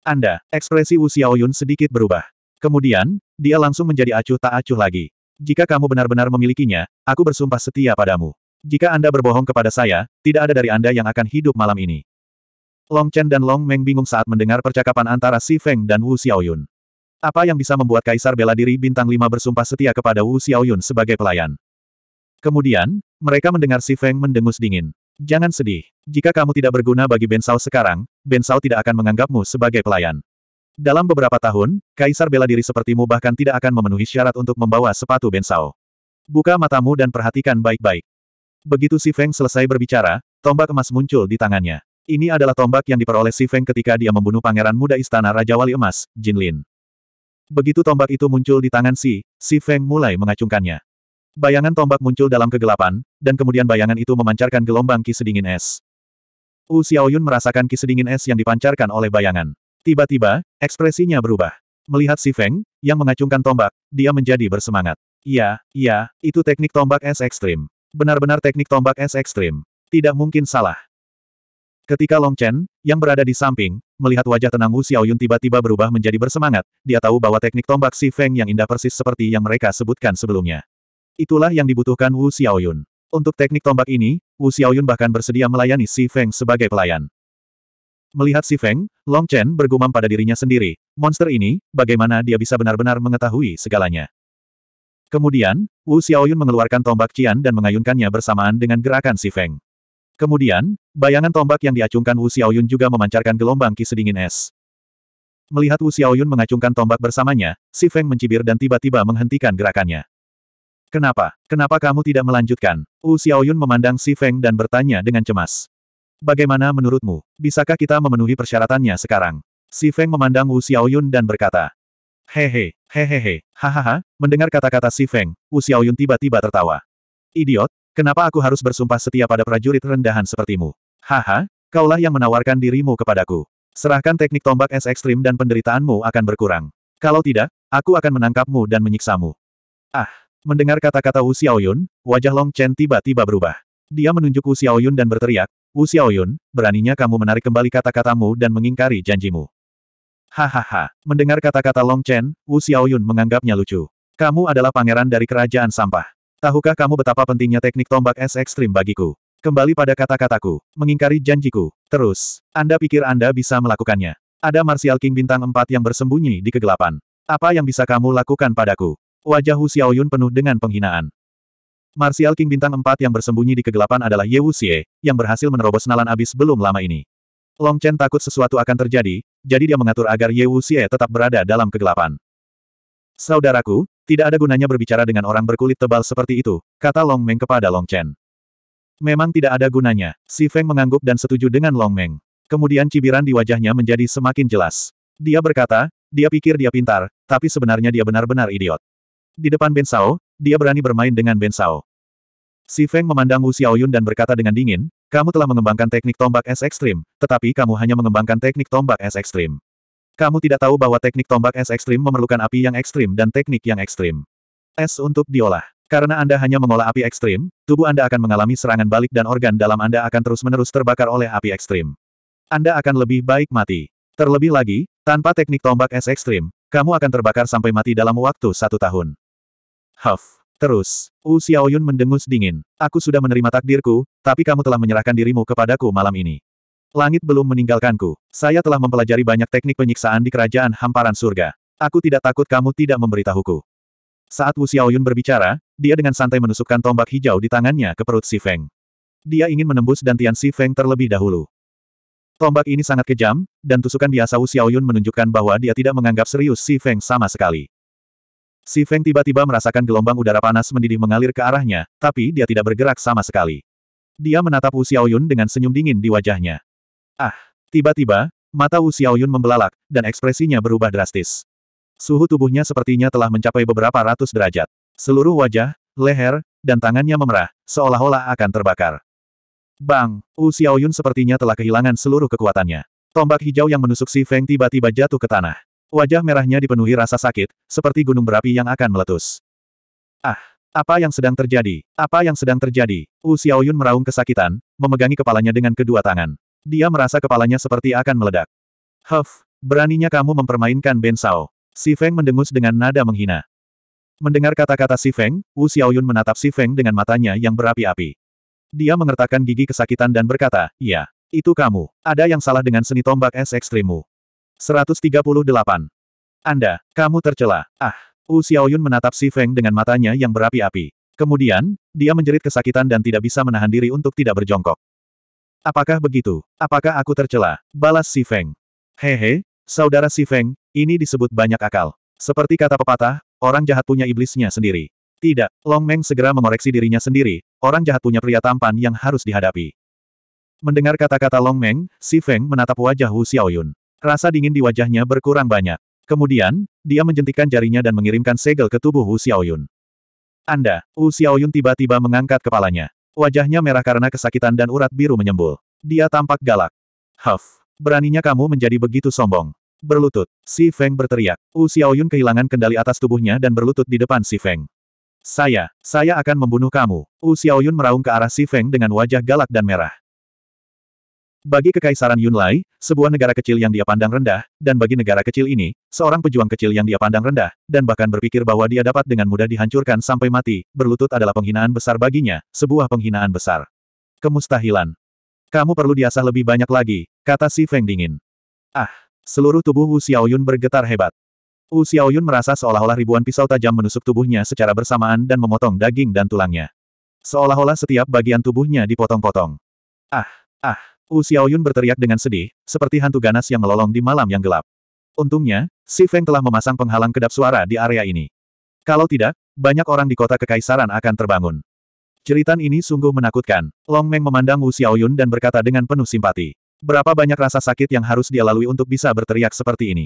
Speaker 1: Anda, ekspresi Wu Xiaoyun sedikit berubah. Kemudian, dia langsung menjadi acuh tak acuh lagi. Jika kamu benar-benar memilikinya, aku bersumpah setia padamu. Jika Anda berbohong kepada saya, tidak ada dari Anda yang akan hidup malam ini. Long Chen dan Long Meng bingung saat mendengar percakapan antara Si Feng dan Wu Xiaoyun. Apa yang bisa membuat Kaisar bela diri bintang lima bersumpah setia kepada Wu Xiaoyun sebagai pelayan? Kemudian, mereka mendengar Si Feng mendengus dingin. Jangan sedih. Jika kamu tidak berguna bagi Bensau sekarang, Bensau tidak akan menganggapmu sebagai pelayan. Dalam beberapa tahun, kaisar bela diri sepertimu bahkan tidak akan memenuhi syarat untuk membawa sepatu Bensau. Buka matamu dan perhatikan baik-baik. Begitu Si Feng selesai berbicara, tombak emas muncul di tangannya. Ini adalah tombak yang diperoleh Si Feng ketika dia membunuh pangeran muda istana Raja Wali Emas, Jin Lin. Begitu tombak itu muncul di tangan Si, Si Feng mulai mengacungkannya. Bayangan tombak muncul dalam kegelapan, dan kemudian bayangan itu memancarkan gelombang ki sedingin es. Wu Xiaoyun merasakan ki sedingin es yang dipancarkan oleh bayangan. Tiba-tiba, ekspresinya berubah. Melihat si Feng, yang mengacungkan tombak, dia menjadi bersemangat. Ya, ya, itu teknik tombak es ekstrim. Benar-benar teknik tombak es ekstrim. Tidak mungkin salah. Ketika Long Chen, yang berada di samping, melihat wajah tenang Wu Xiaoyun tiba-tiba berubah menjadi bersemangat, dia tahu bahwa teknik tombak Si Feng yang indah persis seperti yang mereka sebutkan sebelumnya. Itulah yang dibutuhkan Wu Xiaoyun. Untuk teknik tombak ini, Wu Xiaoyun bahkan bersedia melayani Si Feng sebagai pelayan. Melihat Si Feng, Long Chen bergumam pada dirinya sendiri. Monster ini, bagaimana dia bisa benar-benar mengetahui segalanya. Kemudian, Wu Xiaoyun mengeluarkan tombak Qian dan mengayunkannya bersamaan dengan gerakan Si Feng. Kemudian, bayangan tombak yang diacungkan Wu Xiaoyun juga memancarkan gelombang ki sedingin es. Melihat Wu Xiaoyun mengacungkan tombak bersamanya, Si Feng mencibir dan tiba-tiba menghentikan gerakannya. Kenapa? Kenapa kamu tidak melanjutkan? Wu Xiaoyun memandang Si Feng dan bertanya dengan cemas. Bagaimana menurutmu? Bisakah kita memenuhi persyaratannya sekarang? Si Feng memandang Wu Xiaoyun dan berkata. Hehe, hehehe, hahaha, mendengar kata-kata Si Feng, Wu Xiaoyun tiba-tiba tertawa. Idiot, kenapa aku harus bersumpah setia pada prajurit rendahan sepertimu? Haha, kaulah yang menawarkan dirimu kepadaku. Serahkan teknik tombak es ekstrim dan penderitaanmu akan berkurang. Kalau tidak, aku akan menangkapmu dan menyiksamu. Ah! Mendengar kata-kata Wu Xiaoyun, wajah Long Chen tiba-tiba berubah. Dia menunjuk Wu Xiaoyun dan berteriak, Wu Xiaoyun, beraninya kamu menarik kembali kata-katamu dan mengingkari janjimu. Hahaha, mendengar kata-kata Long Chen, Wu Xiaoyun menganggapnya lucu. Kamu adalah pangeran dari kerajaan sampah. Tahukah kamu betapa pentingnya teknik tombak es ekstrim bagiku? Kembali pada kata-kataku, mengingkari janjiku. Terus, Anda pikir Anda bisa melakukannya. Ada Martial King bintang 4 yang bersembunyi di kegelapan. Apa yang bisa kamu lakukan padaku? Wajah Hu Xiaoyun penuh dengan penghinaan. Martial King bintang 4 yang bersembunyi di kegelapan adalah Ye Xie, yang berhasil menerobos nalan abis belum lama ini. Long Chen takut sesuatu akan terjadi, jadi dia mengatur agar Ye Xie tetap berada dalam kegelapan. Saudaraku, tidak ada gunanya berbicara dengan orang berkulit tebal seperti itu, kata Long Meng kepada Long Chen. Memang tidak ada gunanya, Si Feng mengangguk dan setuju dengan Long Meng. Kemudian cibiran di wajahnya menjadi semakin jelas. Dia berkata, dia pikir dia pintar, tapi sebenarnya dia benar-benar idiot. Di depan Ben Sao, dia berani bermain dengan Ben Sao. Si Feng memandang Wu Xiaoyun dan berkata dengan dingin, kamu telah mengembangkan teknik tombak es ekstrim, tetapi kamu hanya mengembangkan teknik tombak es ekstrim. Kamu tidak tahu bahwa teknik tombak es ekstrim memerlukan api yang ekstrim dan teknik yang ekstrim. Es untuk diolah. Karena Anda hanya mengolah api ekstrim, tubuh Anda akan mengalami serangan balik dan organ dalam Anda akan terus-menerus terbakar oleh api ekstrim. Anda akan lebih baik mati. Terlebih lagi, tanpa teknik tombak es ekstrim, kamu akan terbakar sampai mati dalam waktu satu tahun. Huff. Terus, Wu Xiaoyun mendengus dingin. Aku sudah menerima takdirku, tapi kamu telah menyerahkan dirimu kepadaku malam ini. Langit belum meninggalkanku. Saya telah mempelajari banyak teknik penyiksaan di kerajaan hamparan surga. Aku tidak takut kamu tidak memberitahuku. Saat Wu Xiaoyun berbicara, dia dengan santai menusukkan tombak hijau di tangannya ke perut Si Feng. Dia ingin menembus dantian Si Feng terlebih dahulu. Tombak ini sangat kejam, dan tusukan biasa Wu Xiaoyun menunjukkan bahwa dia tidak menganggap serius Si Feng sama sekali. Si Feng tiba-tiba merasakan gelombang udara panas mendidih mengalir ke arahnya, tapi dia tidak bergerak sama sekali. Dia menatap Wu Xiaoyun dengan senyum dingin di wajahnya. Ah! Tiba-tiba, mata Wu Xiaoyun membelalak, dan ekspresinya berubah drastis. Suhu tubuhnya sepertinya telah mencapai beberapa ratus derajat. Seluruh wajah, leher, dan tangannya memerah, seolah-olah akan terbakar. Bang! Wu Xiaoyun sepertinya telah kehilangan seluruh kekuatannya. Tombak hijau yang menusuk Si Feng tiba-tiba jatuh ke tanah. Wajah merahnya dipenuhi rasa sakit, seperti gunung berapi yang akan meletus. Ah! Apa yang sedang terjadi? Apa yang sedang terjadi? Wu Xiaoyun meraung kesakitan, memegangi kepalanya dengan kedua tangan. Dia merasa kepalanya seperti akan meledak. Huff! Beraninya kamu mempermainkan Ben Sao. Si Feng mendengus dengan nada menghina. Mendengar kata-kata Si Feng, Wu Xiaoyun menatap Si Feng dengan matanya yang berapi-api. Dia mengertakkan gigi kesakitan dan berkata, "Ya, itu kamu. Ada yang salah dengan seni tombak es ekstrimu. 138. Anda, kamu tercela. Ah, Wu Xiaoyun menatap Si Feng dengan matanya yang berapi-api. Kemudian, dia menjerit kesakitan dan tidak bisa menahan diri untuk tidak berjongkok. Apakah begitu? Apakah aku tercela? Balas Si Feng. Hehe, saudara Si Feng, ini disebut banyak akal. Seperti kata pepatah, orang jahat punya iblisnya sendiri. Tidak, Long Meng segera mengoreksi dirinya sendiri, orang jahat punya pria tampan yang harus dihadapi. Mendengar kata-kata Long Meng, Si Feng menatap wajah Wu Xiaoyun. Rasa dingin di wajahnya berkurang banyak. Kemudian, dia menjentikan jarinya dan mengirimkan segel ke tubuh Wu Xiaoyun. Anda, Wu Xiaoyun tiba-tiba mengangkat kepalanya. Wajahnya merah karena kesakitan dan urat biru menyembul. Dia tampak galak. Huff, beraninya kamu menjadi begitu sombong. Berlutut, Si Feng berteriak. Wu Xiaoyun kehilangan kendali atas tubuhnya dan berlutut di depan Si Feng. Saya, saya akan membunuh kamu. Wu Xiaoyun meraung ke arah Si Feng dengan wajah galak dan merah. Bagi Kekaisaran Yunlai, sebuah negara kecil yang dia pandang rendah, dan bagi negara kecil ini, seorang pejuang kecil yang dia pandang rendah, dan bahkan berpikir bahwa dia dapat dengan mudah dihancurkan sampai mati, berlutut adalah penghinaan besar baginya, sebuah penghinaan besar. Kemustahilan. Kamu perlu diasah lebih banyak lagi, kata si Feng dingin. Ah, seluruh tubuh Wu Xiaoyun bergetar hebat. Wu Xiaoyun merasa seolah-olah ribuan pisau tajam menusuk tubuhnya secara bersamaan dan memotong daging dan tulangnya. Seolah-olah setiap bagian tubuhnya dipotong-potong. Ah, ah, Wu Xiaoyun berteriak dengan sedih, seperti hantu ganas yang melolong di malam yang gelap. Untungnya, Si Feng telah memasang penghalang kedap suara di area ini. Kalau tidak, banyak orang di kota kekaisaran akan terbangun. Cerita ini sungguh menakutkan. Long Meng memandang Wu Xiaoyun dan berkata dengan penuh simpati. Berapa banyak rasa sakit yang harus dia lalui untuk bisa berteriak seperti ini?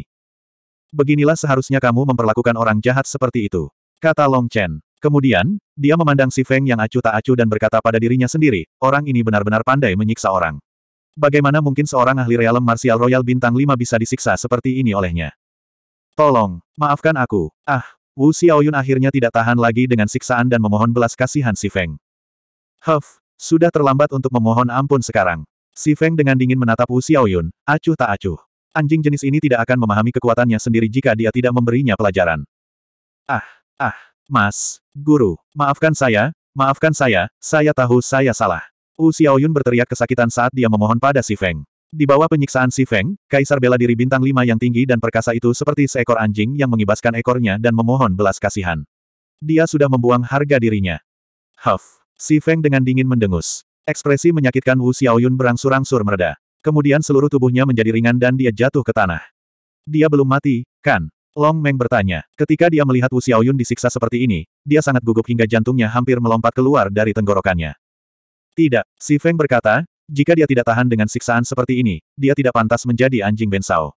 Speaker 1: Beginilah seharusnya kamu memperlakukan orang jahat seperti itu. Kata Long Chen. Kemudian, dia memandang si Feng yang acuh tak acuh dan berkata pada dirinya sendiri, orang ini benar-benar pandai menyiksa orang. Bagaimana mungkin seorang ahli realem marsial royal bintang 5 bisa disiksa seperti ini olehnya? Tolong, maafkan aku. Ah, Wu Xiaoyun akhirnya tidak tahan lagi dengan siksaan dan memohon belas kasihan Si Feng. Huff, sudah terlambat untuk memohon ampun sekarang. Si Feng dengan dingin menatap Wu Xiaoyun, acuh tak acuh. Anjing jenis ini tidak akan memahami kekuatannya sendiri jika dia tidak memberinya pelajaran. Ah, ah, mas, guru, maafkan saya, maafkan saya, saya tahu saya salah. Wu Xiaoyun berteriak kesakitan saat dia memohon pada Si Feng. Di bawah penyiksaan Si Feng, kaisar bela diri bintang lima yang tinggi dan perkasa itu seperti seekor anjing yang mengibaskan ekornya dan memohon belas kasihan. Dia sudah membuang harga dirinya. Huff. Si Feng dengan dingin mendengus. Ekspresi menyakitkan Wu Xiaoyun berangsur-angsur mereda. Kemudian seluruh tubuhnya menjadi ringan dan dia jatuh ke tanah. Dia belum mati, kan? Long Meng bertanya. Ketika dia melihat Wu Xiaoyun disiksa seperti ini, dia sangat gugup hingga jantungnya hampir melompat keluar dari tenggorokannya. Tidak, Si Feng berkata, jika dia tidak tahan dengan siksaan seperti ini, dia tidak pantas menjadi anjing bensau.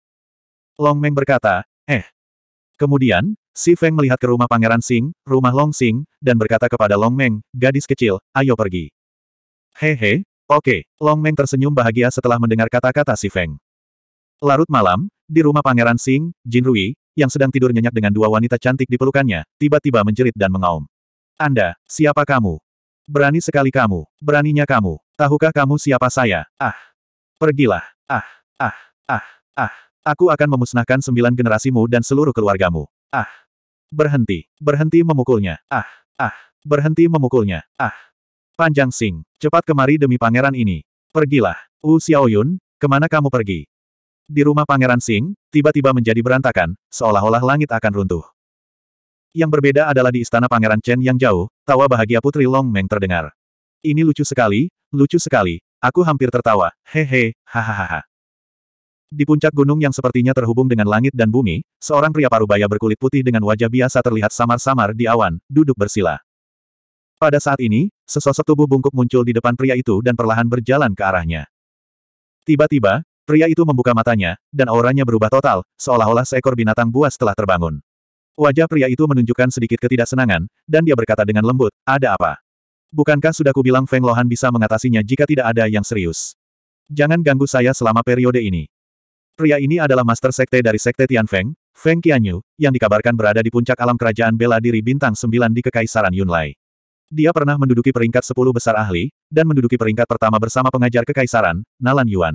Speaker 1: Long Meng berkata, eh. Kemudian, Si Feng melihat ke rumah Pangeran Sing, rumah Long Sing, dan berkata kepada Long Meng, gadis kecil, ayo pergi. Hehe, oke. Okay. Long Meng tersenyum bahagia setelah mendengar kata-kata Si Feng. Larut malam, di rumah Pangeran Sing, Jin Rui, yang sedang tidur nyenyak dengan dua wanita cantik di pelukannya, tiba-tiba menjerit dan mengaum. Anda, siapa kamu? Berani sekali kamu, beraninya kamu. Tahukah kamu siapa saya? Ah. Pergilah. Ah, ah, ah, ah. Aku akan memusnahkan sembilan generasimu dan seluruh keluargamu. Ah. Berhenti. Berhenti memukulnya. Ah, ah. Berhenti memukulnya. Ah. Panjang Sing, cepat kemari demi pangeran ini. Pergilah. Wu Xiaoyun, kemana kamu pergi? Di rumah Pangeran Sing, tiba-tiba menjadi berantakan, seolah-olah langit akan runtuh. Yang berbeda adalah di istana Pangeran Chen yang jauh, tawa bahagia Putri Long Meng terdengar. Ini lucu sekali, lucu sekali. Aku hampir tertawa, hehe, hahaha. Di puncak gunung yang sepertinya terhubung dengan langit dan bumi, seorang pria parubaya berkulit putih dengan wajah biasa terlihat samar-samar di awan, duduk bersila. Pada saat ini, sesosok tubuh bungkuk muncul di depan pria itu dan perlahan berjalan ke arahnya. Tiba-tiba, pria itu membuka matanya, dan auranya berubah total, seolah-olah seekor binatang buas telah terbangun. Wajah pria itu menunjukkan sedikit ketidaksenangan, dan dia berkata dengan lembut, ada apa? Bukankah sudah kubilang Feng Lohan bisa mengatasinya jika tidak ada yang serius? Jangan ganggu saya selama periode ini. Pria ini adalah master sekte dari sekte Tian Feng Qianyu, yang dikabarkan berada di puncak alam kerajaan bela diri bintang 9 di Kekaisaran Yunlai. Dia pernah menduduki peringkat 10 besar ahli, dan menduduki peringkat pertama bersama pengajar Kekaisaran, Nalan Yuan.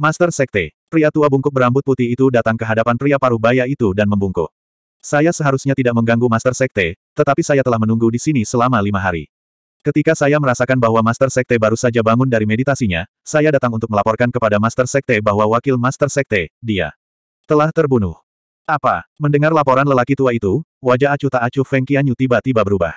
Speaker 1: Master Sekte, pria tua bungkuk berambut putih itu datang ke hadapan pria paruh baya itu dan membungkuk. Saya seharusnya tidak mengganggu Master Sekte, tetapi saya telah menunggu di sini selama lima hari. Ketika saya merasakan bahwa Master Sekte baru saja bangun dari meditasinya, saya datang untuk melaporkan kepada Master Sekte bahwa wakil Master Sekte, dia, telah terbunuh. Apa? Mendengar laporan lelaki tua itu, wajah acuh tak acuh Feng Qianyu tiba-tiba berubah.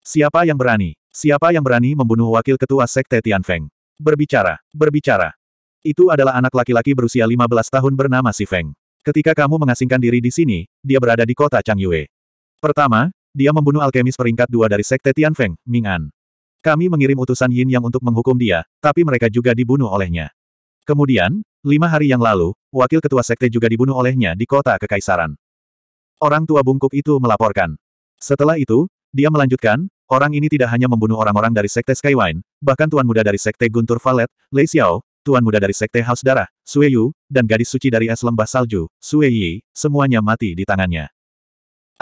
Speaker 1: Siapa yang berani? Siapa yang berani membunuh wakil ketua Sekte Tian Feng? Berbicara, berbicara. Itu adalah anak laki-laki berusia 15 tahun bernama Si Feng. Ketika kamu mengasingkan diri di sini, dia berada di kota Changyue. Pertama, dia membunuh alkemis peringkat dua dari Sekte Tianfeng, Ming An. Kami mengirim utusan Yin Yang untuk menghukum dia, tapi mereka juga dibunuh olehnya. Kemudian, lima hari yang lalu, wakil ketua Sekte juga dibunuh olehnya di kota Kekaisaran. Orang tua bungkuk itu melaporkan. Setelah itu, dia melanjutkan, orang ini tidak hanya membunuh orang-orang dari Sekte Skywine, bahkan tuan muda dari Sekte Guntur Valet, Lei Xiao, tuan muda dari Sekte Haus Darah, Sue Yu, dan gadis suci dari es lembah salju, Sue Yi, semuanya mati di tangannya.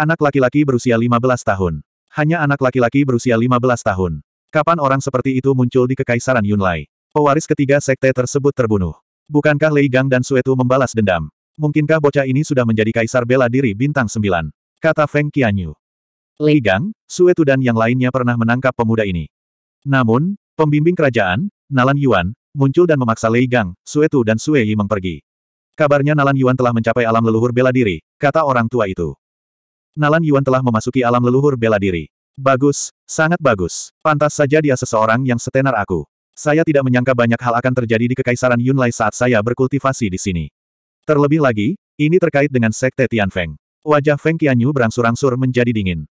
Speaker 1: Anak laki-laki berusia 15 tahun. Hanya anak laki-laki berusia 15 tahun. Kapan orang seperti itu muncul di Kekaisaran Yunlai? Pewaris ketiga Sekte tersebut terbunuh. Bukankah Lei Gang dan Suetu membalas dendam? Mungkinkah bocah ini sudah menjadi kaisar bela diri bintang 9? Kata Feng Qianyu. Lei Gang, Suetu dan yang lainnya pernah menangkap pemuda ini. Namun, pembimbing kerajaan, Nalan Yuan, muncul dan memaksa Lei Gang, Sue Tu dan Sue Yi pergi. Kabarnya Nalan Yuan telah mencapai alam leluhur bela diri, kata orang tua itu. Nalan Yuan telah memasuki alam leluhur bela diri. Bagus, sangat bagus. Pantas saja dia seseorang yang setenar aku. Saya tidak menyangka banyak hal akan terjadi di Kekaisaran Yunlai saat saya berkultivasi di sini. Terlebih lagi, ini terkait dengan Sekte Tian Feng. Wajah Feng Qianyu berangsur-angsur menjadi dingin.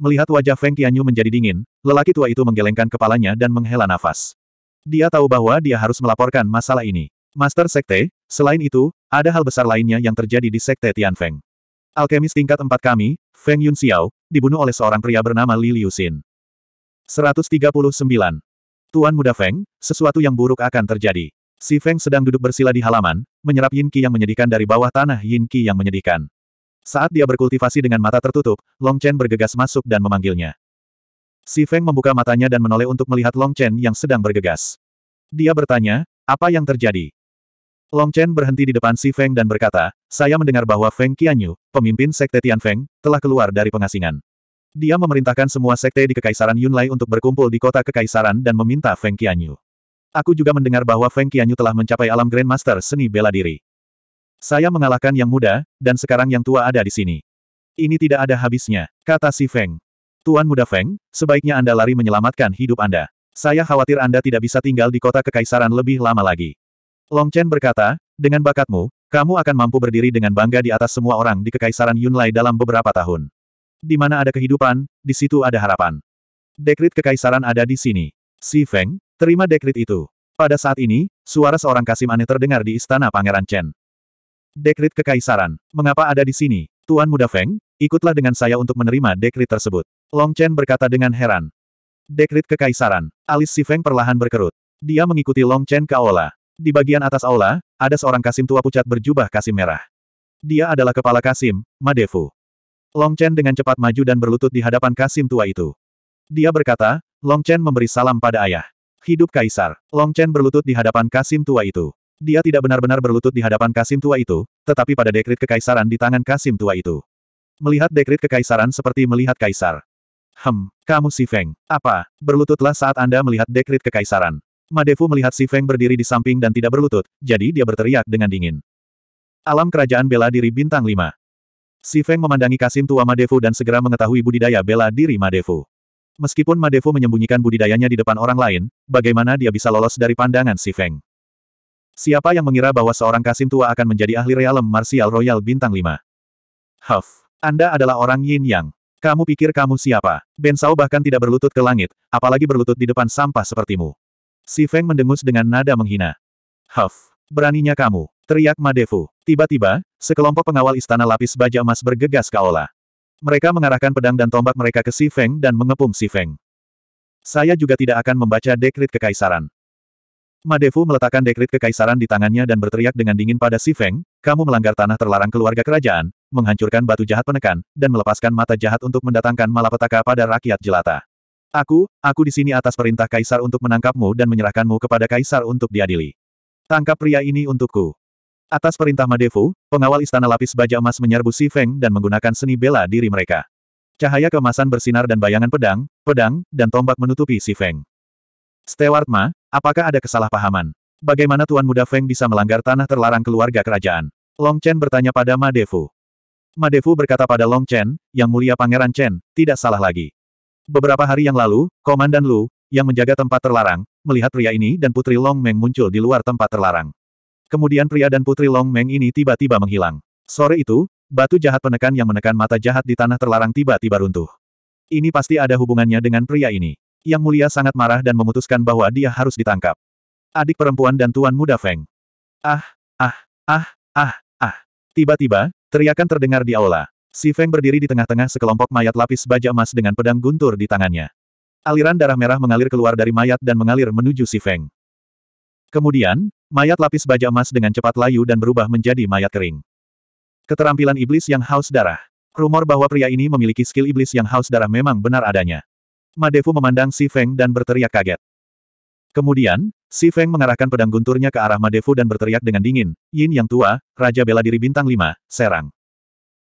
Speaker 1: Melihat wajah Feng Qianyu menjadi dingin, lelaki tua itu menggelengkan kepalanya dan menghela nafas. Dia tahu bahwa dia harus melaporkan masalah ini. Master Sekte, selain itu, ada hal besar lainnya yang terjadi di Sekte Tian Feng. Alkemis tingkat empat kami, Feng Yun Xiao, dibunuh oleh seorang pria bernama Li Liu Xin. 139. Tuan Muda Feng, sesuatu yang buruk akan terjadi. Si Feng sedang duduk bersila di halaman, menyerap yin qi yang menyedihkan dari bawah tanah yin qi yang menyedihkan. Saat dia berkultivasi dengan mata tertutup, Long Chen bergegas masuk dan memanggilnya. Si Feng membuka matanya dan menoleh untuk melihat Long Chen yang sedang bergegas. Dia bertanya, apa yang terjadi? Long Chen berhenti di depan Si Feng dan berkata, saya mendengar bahwa Feng Qianyu, pemimpin sekte Tian Feng, telah keluar dari pengasingan. Dia memerintahkan semua sekte di Kekaisaran Yunlai untuk berkumpul di kota Kekaisaran dan meminta Feng Qianyu. Aku juga mendengar bahwa Feng Qianyu telah mencapai alam Grandmaster seni bela diri. Saya mengalahkan yang muda, dan sekarang yang tua ada di sini. Ini tidak ada habisnya, kata Si Feng. Tuan Muda Feng, sebaiknya Anda lari menyelamatkan hidup Anda. Saya khawatir Anda tidak bisa tinggal di kota kekaisaran lebih lama lagi. Long Chen berkata, dengan bakatmu, kamu akan mampu berdiri dengan bangga di atas semua orang di kekaisaran Yunlai dalam beberapa tahun. Di mana ada kehidupan, di situ ada harapan. Dekrit kekaisaran ada di sini. Si Feng, terima dekrit itu. Pada saat ini, suara seorang kasim aneh terdengar di istana Pangeran Chen. Dekrit Kekaisaran, mengapa ada di sini? Tuan Muda Feng, Ikutlah dengan saya untuk menerima dekrit tersebut. Long Chen berkata dengan heran. Dekrit kekaisaran. Alis Si Feng perlahan berkerut. Dia mengikuti Long Chen ke aula. Di bagian atas aula, ada seorang kasim tua pucat berjubah kasim merah. Dia adalah kepala kasim, Madefu. Long Chen dengan cepat maju dan berlutut di hadapan kasim tua itu. Dia berkata, Long Chen memberi salam pada ayah. Hidup kaisar. Long Chen berlutut di hadapan kasim tua itu. Dia tidak benar-benar berlutut di hadapan kasim tua itu, tetapi pada dekrit kekaisaran di tangan kasim tua itu. Melihat dekrit kekaisaran seperti melihat kaisar. Hem, kamu si Feng. Apa? Berlututlah saat Anda melihat dekrit kekaisaran. Madefu melihat si Feng berdiri di samping dan tidak berlutut, jadi dia berteriak dengan dingin. Alam kerajaan bela diri bintang 5. Si Feng memandangi Kasim tua Madefu dan segera mengetahui budidaya bela diri Madefu. Meskipun Madefu menyembunyikan budidayanya di depan orang lain, bagaimana dia bisa lolos dari pandangan Si Feng? Siapa yang mengira bahwa seorang Kasim tua akan menjadi ahli realem martial royal bintang 5? Huff. Anda adalah orang yin yang. Kamu pikir kamu siapa? Ben Sao bahkan tidak berlutut ke langit, apalagi berlutut di depan sampah sepertimu. Si Feng mendengus dengan nada menghina. Huff, beraninya kamu, teriak Madefu. Tiba-tiba, sekelompok pengawal istana lapis baja emas bergegas ke Aula. Mereka mengarahkan pedang dan tombak mereka ke Si Feng dan mengepung Si Feng. Saya juga tidak akan membaca dekrit kekaisaran. Madefu meletakkan dekrit kekaisaran di tangannya dan berteriak dengan dingin pada Si Feng, kamu melanggar tanah terlarang keluarga kerajaan, menghancurkan batu jahat penekan, dan melepaskan mata jahat untuk mendatangkan malapetaka pada rakyat jelata. Aku, aku di sini atas perintah Kaisar untuk menangkapmu dan menyerahkanmu kepada Kaisar untuk diadili. Tangkap pria ini untukku. Atas perintah Madefu, pengawal istana lapis baja emas menyerbu Si Feng dan menggunakan seni bela diri mereka. Cahaya kemasan bersinar dan bayangan pedang, pedang, dan tombak menutupi Si Feng. Steward Ma, apakah ada kesalahpahaman? Bagaimana Tuan Muda Feng bisa melanggar tanah terlarang keluarga kerajaan? Long Chen bertanya pada Madefu. Madefu berkata pada Long Chen, yang mulia Pangeran Chen, tidak salah lagi. Beberapa hari yang lalu, Komandan Lu, yang menjaga tempat terlarang, melihat pria ini dan Putri Long Meng muncul di luar tempat terlarang. Kemudian pria dan Putri Long Meng ini tiba-tiba menghilang. Sore itu, batu jahat penekan yang menekan mata jahat di tanah terlarang tiba-tiba runtuh. Ini pasti ada hubungannya dengan pria ini. Yang mulia sangat marah dan memutuskan bahwa dia harus ditangkap. Adik perempuan dan tuan muda Feng. Ah, ah, ah, ah, ah. Tiba-tiba, Teriakan terdengar di aula. Si Feng berdiri di tengah-tengah sekelompok mayat lapis baja emas dengan pedang guntur di tangannya. Aliran darah merah mengalir keluar dari mayat dan mengalir menuju si Feng. Kemudian, mayat lapis baja emas dengan cepat layu dan berubah menjadi mayat kering. Keterampilan iblis yang haus darah. Rumor bahwa pria ini memiliki skill iblis yang haus darah memang benar adanya. Madefu memandang si Feng dan berteriak kaget. Kemudian, Si Feng mengarahkan pedang gunturnya ke arah Madefu dan berteriak dengan dingin, Yin yang tua, Raja Bela Diri Bintang 5, serang.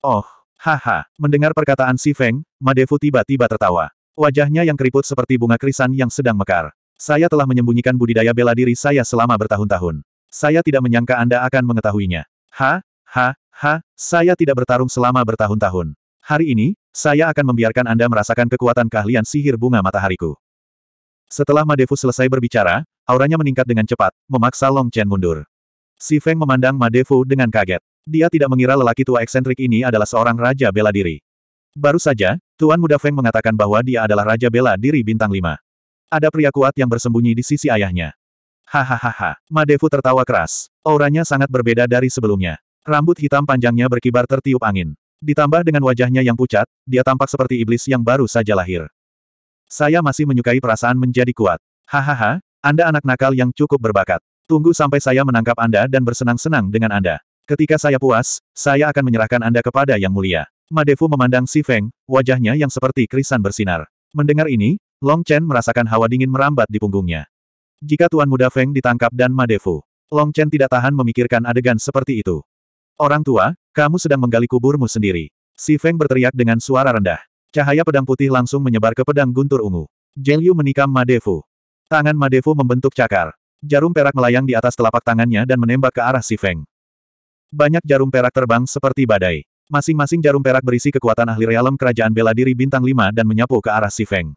Speaker 1: Oh, haha, mendengar perkataan Si Feng, Madefu tiba-tiba tertawa. Wajahnya yang keriput seperti bunga krisan yang sedang mekar. Saya telah menyembunyikan budidaya bela diri saya selama bertahun-tahun. Saya tidak menyangka Anda akan mengetahuinya. Ha, ha, ha, saya tidak bertarung selama bertahun-tahun. Hari ini, saya akan membiarkan Anda merasakan kekuatan keahlian sihir bunga matahariku. Setelah Madefu selesai berbicara, Auranya meningkat dengan cepat, memaksa Long Chen mundur. Si Feng memandang Ma Defu dengan kaget. Dia tidak mengira lelaki tua eksentrik ini adalah seorang raja bela diri. Baru saja, Tuan Muda Feng mengatakan bahwa dia adalah raja bela diri bintang lima. Ada pria kuat yang bersembunyi di sisi ayahnya. Hahaha, Ma Fu tertawa keras. Auranya sangat berbeda dari sebelumnya. Rambut hitam panjangnya berkibar tertiup angin. Ditambah dengan wajahnya yang pucat, dia tampak seperti iblis yang baru saja lahir. Saya masih menyukai perasaan menjadi kuat. Hahaha, anda anak nakal yang cukup berbakat. Tunggu sampai saya menangkap Anda dan bersenang-senang dengan Anda. Ketika saya puas, saya akan menyerahkan Anda kepada Yang Mulia. Madefu memandang Si Feng, wajahnya yang seperti krisan bersinar. Mendengar ini, Long Chen merasakan hawa dingin merambat di punggungnya. Jika Tuan Muda Feng ditangkap dan Madefu, Long Chen tidak tahan memikirkan adegan seperti itu. Orang tua, kamu sedang menggali kuburmu sendiri. Si Feng berteriak dengan suara rendah. Cahaya pedang putih langsung menyebar ke pedang guntur ungu. Jeliu menikam Madefu. Tangan Madefu membentuk cakar. Jarum perak melayang di atas telapak tangannya dan menembak ke arah Sifeng. Banyak jarum perak terbang seperti badai. Masing-masing jarum perak berisi kekuatan ahli realem kerajaan bela diri bintang 5 dan menyapu ke arah Sifeng.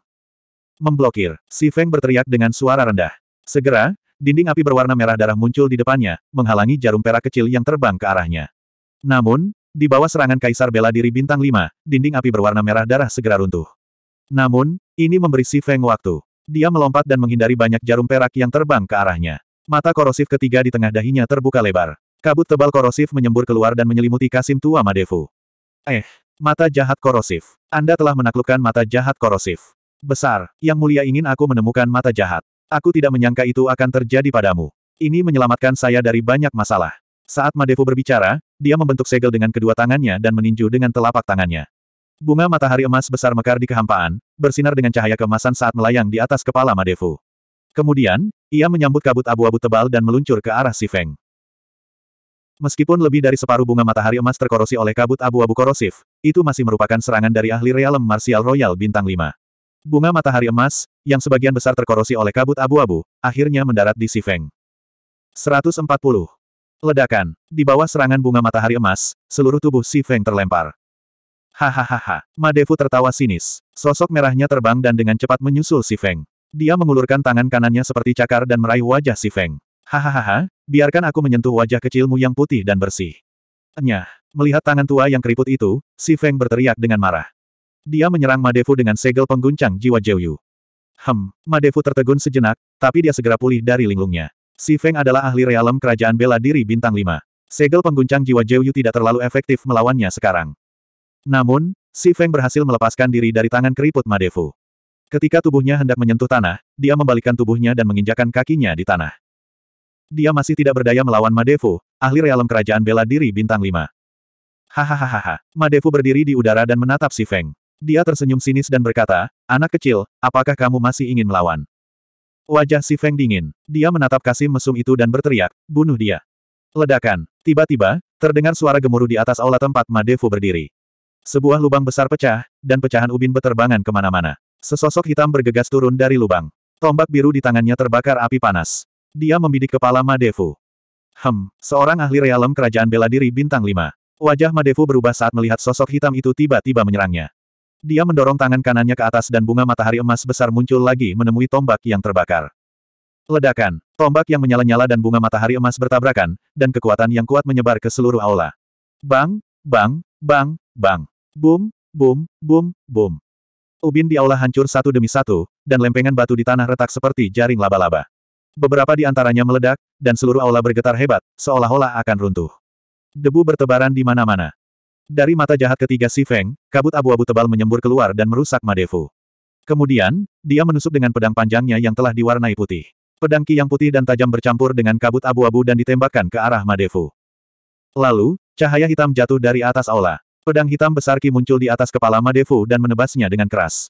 Speaker 1: Memblokir, Sifeng berteriak dengan suara rendah. Segera, dinding api berwarna merah darah muncul di depannya, menghalangi jarum perak kecil yang terbang ke arahnya. Namun, di bawah serangan Kaisar Bela Diri Bintang 5, dinding api berwarna merah darah segera runtuh. Namun, ini memberi Sifeng waktu. Dia melompat dan menghindari banyak jarum perak yang terbang ke arahnya. Mata korosif ketiga di tengah dahinya terbuka lebar. Kabut tebal korosif menyembur keluar dan menyelimuti Kasim tua Madevu. Eh, mata jahat korosif. Anda telah menaklukkan mata jahat korosif. Besar, yang mulia ingin aku menemukan mata jahat. Aku tidak menyangka itu akan terjadi padamu. Ini menyelamatkan saya dari banyak masalah. Saat Madevu berbicara, dia membentuk segel dengan kedua tangannya dan meninju dengan telapak tangannya. Bunga matahari emas besar mekar di kehampaan, bersinar dengan cahaya kemasan saat melayang di atas kepala Madefu. Kemudian, ia menyambut kabut abu-abu tebal dan meluncur ke arah Si Feng. Meskipun lebih dari separuh bunga matahari emas terkorosi oleh kabut abu-abu korosif, itu masih merupakan serangan dari ahli realem martial royal bintang 5. Bunga matahari emas, yang sebagian besar terkorosi oleh kabut abu-abu, akhirnya mendarat di Si Feng. 140. Ledakan. Di bawah serangan bunga matahari emas, seluruh tubuh Si Feng terlempar. Hahaha, Madefu tertawa sinis. Sosok merahnya terbang dan dengan cepat menyusul si Feng. Dia mengulurkan tangan kanannya seperti cakar dan meraih wajah si Feng. Hahaha, biarkan aku menyentuh wajah kecilmu yang putih dan bersih. Nyah, melihat tangan tua yang keriput itu, si Feng berteriak dengan marah. Dia menyerang Madefu dengan segel pengguncang jiwa Jeyu. Hem, Madefu tertegun sejenak, tapi dia segera pulih dari linglungnya. Si Feng adalah ahli realem kerajaan bela diri bintang 5. Segel pengguncang jiwa Jeyu tidak terlalu efektif melawannya sekarang. Namun, Si Feng berhasil melepaskan diri dari tangan keriput Madefu. Ketika tubuhnya hendak menyentuh tanah, dia membalikkan tubuhnya dan menginjakan kakinya di tanah. Dia masih tidak berdaya melawan Madefu, ahli realem kerajaan bela diri bintang 5. Hahaha, Madefu berdiri di udara dan menatap Si Feng. Dia tersenyum sinis dan berkata, anak kecil, apakah kamu masih ingin melawan? Wajah Si Feng dingin. Dia menatap Kasim mesum itu dan berteriak, bunuh dia. Ledakan. Tiba-tiba, terdengar suara gemuruh di atas aula tempat Madefu berdiri. Sebuah lubang besar pecah, dan pecahan ubin beterbangan kemana-mana. Sesosok hitam bergegas turun dari lubang. Tombak biru di tangannya terbakar api panas. Dia membidik kepala Madefu. Hem, seorang ahli realem kerajaan bela diri bintang Lima. Wajah Madefu berubah saat melihat sosok hitam itu tiba-tiba menyerangnya. Dia mendorong tangan kanannya ke atas dan bunga matahari emas besar muncul lagi menemui tombak yang terbakar. Ledakan, tombak yang menyala-nyala dan bunga matahari emas bertabrakan, dan kekuatan yang kuat menyebar ke seluruh aula. Bang, bang, bang, bang. Boom, boom, boom, boom. Ubin di aula hancur satu demi satu, dan lempengan batu di tanah retak seperti jaring laba-laba. Beberapa di antaranya meledak, dan seluruh aula bergetar hebat, seolah-olah akan runtuh. Debu bertebaran di mana-mana. Dari mata jahat ketiga si Feng, kabut abu-abu tebal menyembur keluar dan merusak Madefu. Kemudian, dia menusuk dengan pedang panjangnya yang telah diwarnai putih. Pedang ki yang putih dan tajam bercampur dengan kabut abu-abu dan ditembakkan ke arah Madefu. Lalu, cahaya hitam jatuh dari atas aula. Pedang hitam besar Ki muncul di atas kepala Madefu dan menebasnya dengan keras.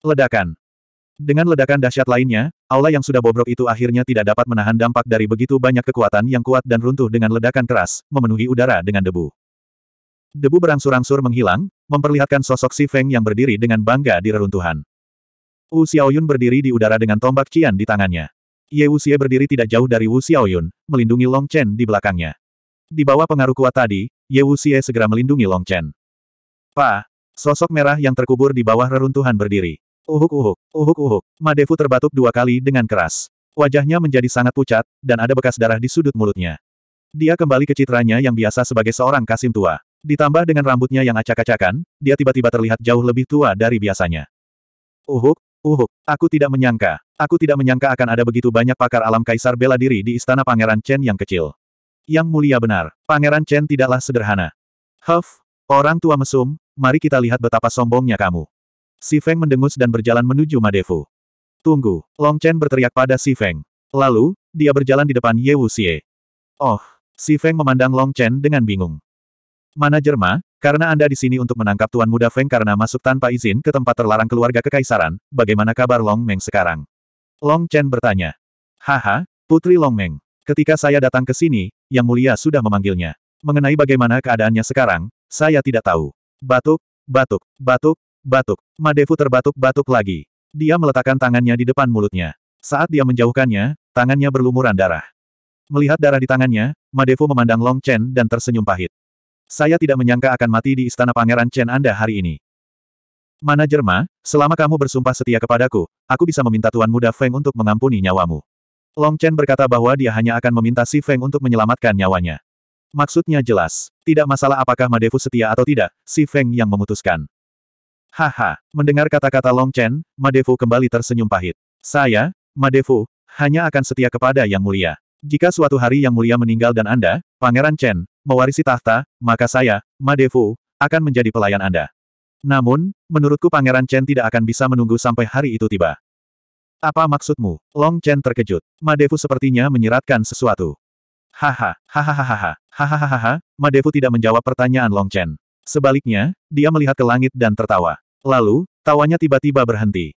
Speaker 1: Ledakan. Dengan ledakan dahsyat lainnya, aula yang sudah bobrok itu akhirnya tidak dapat menahan dampak dari begitu banyak kekuatan yang kuat dan runtuh dengan ledakan keras, memenuhi udara dengan debu. Debu berangsur-angsur menghilang, memperlihatkan sosok Si Feng yang berdiri dengan bangga di reruntuhan. Wu Xiaoyun berdiri di udara dengan tombak Qian di tangannya. Ye Wuxie berdiri tidak jauh dari Wu Xiaoyun, melindungi Long Chen di belakangnya. Di bawah pengaruh kuat tadi, Ye Wuxie segera melindungi Long Chen. Pa! Sosok merah yang terkubur di bawah reruntuhan berdiri. Uhuk-uhuk, uhuk-uhuk, Madefu terbatuk dua kali dengan keras. Wajahnya menjadi sangat pucat, dan ada bekas darah di sudut mulutnya. Dia kembali ke citranya yang biasa sebagai seorang kasim tua. Ditambah dengan rambutnya yang acak-acakan, dia tiba-tiba terlihat jauh lebih tua dari biasanya. Uhuk, uhuk, aku tidak menyangka. Aku tidak menyangka akan ada begitu banyak pakar alam kaisar bela diri di istana pangeran Chen yang kecil. Yang mulia benar, Pangeran Chen tidaklah sederhana. Huff, orang tua mesum, mari kita lihat betapa sombongnya kamu. Si Feng mendengus dan berjalan menuju Madefu. Tunggu, Long Chen berteriak pada Si Feng. Lalu, dia berjalan di depan Ye Wuxie. Oh, Si Feng memandang Long Chen dengan bingung. Mana Jerma, karena Anda di sini untuk menangkap Tuan Muda Feng karena masuk tanpa izin ke tempat terlarang keluarga kekaisaran, bagaimana kabar Long Meng sekarang? Long Chen bertanya. Haha, Putri Long Meng. Ketika saya datang ke sini, Yang Mulia sudah memanggilnya. Mengenai bagaimana keadaannya sekarang, saya tidak tahu. Batuk, batuk, batuk, batuk. Madefu terbatuk-batuk lagi. Dia meletakkan tangannya di depan mulutnya. Saat dia menjauhkannya, tangannya berlumuran darah. Melihat darah di tangannya, Madefu memandang Long Chen dan tersenyum pahit. Saya tidak menyangka akan mati di istana pangeran Chen Anda hari ini. Mana Jerma, selama kamu bersumpah setia kepadaku, aku bisa meminta Tuan Muda Feng untuk mengampuni nyawamu. Long Chen berkata bahwa dia hanya akan meminta Si Feng untuk menyelamatkan nyawanya. Maksudnya jelas, tidak masalah apakah Madefu setia atau tidak, Si Feng yang memutuskan. Haha, mendengar kata-kata Long Chen, Madefu kembali tersenyum pahit. Saya, Madefu, hanya akan setia kepada Yang Mulia. Jika suatu hari Yang Mulia meninggal dan Anda, Pangeran Chen, mewarisi tahta, maka saya, Madefu, akan menjadi pelayan Anda. Namun, menurutku Pangeran Chen tidak akan bisa menunggu sampai hari itu tiba. Apa maksudmu? Long Chen terkejut. Madefu sepertinya menyiratkan sesuatu. Haha, hahaha, hahaha, Madefu tidak menjawab pertanyaan Long Chen. Sebaliknya, dia melihat ke langit dan tertawa. Lalu, tawanya tiba-tiba berhenti.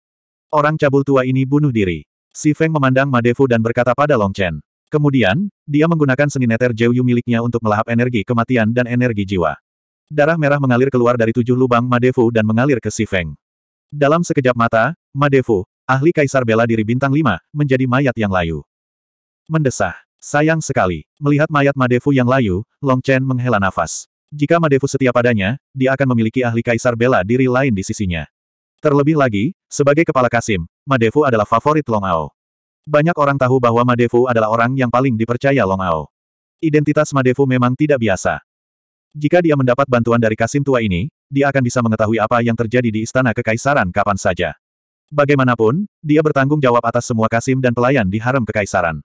Speaker 1: Orang cabul tua ini bunuh diri. Si Feng memandang Madefu dan berkata pada Long Chen. Kemudian, dia menggunakan seni neter Jeyu miliknya untuk melahap energi kematian dan energi jiwa. Darah merah mengalir keluar dari tujuh lubang Madefu dan mengalir ke Si Feng. Dalam sekejap mata, Madefu ahli Kaisar Bela Diri Bintang 5, menjadi mayat yang layu. Mendesah. Sayang sekali. Melihat mayat Madefu yang layu, Long Chen menghela nafas. Jika Madefu setia padanya, dia akan memiliki ahli Kaisar Bela Diri lain di sisinya. Terlebih lagi, sebagai kepala Kasim, Madefu adalah favorit Long Ao. Banyak orang tahu bahwa Madefu adalah orang yang paling dipercaya Long Ao. Identitas Madefu memang tidak biasa. Jika dia mendapat bantuan dari Kasim tua ini, dia akan bisa mengetahui apa yang terjadi di istana kekaisaran kapan saja. Bagaimanapun, dia bertanggung jawab atas semua kasim dan pelayan di harem kekaisaran.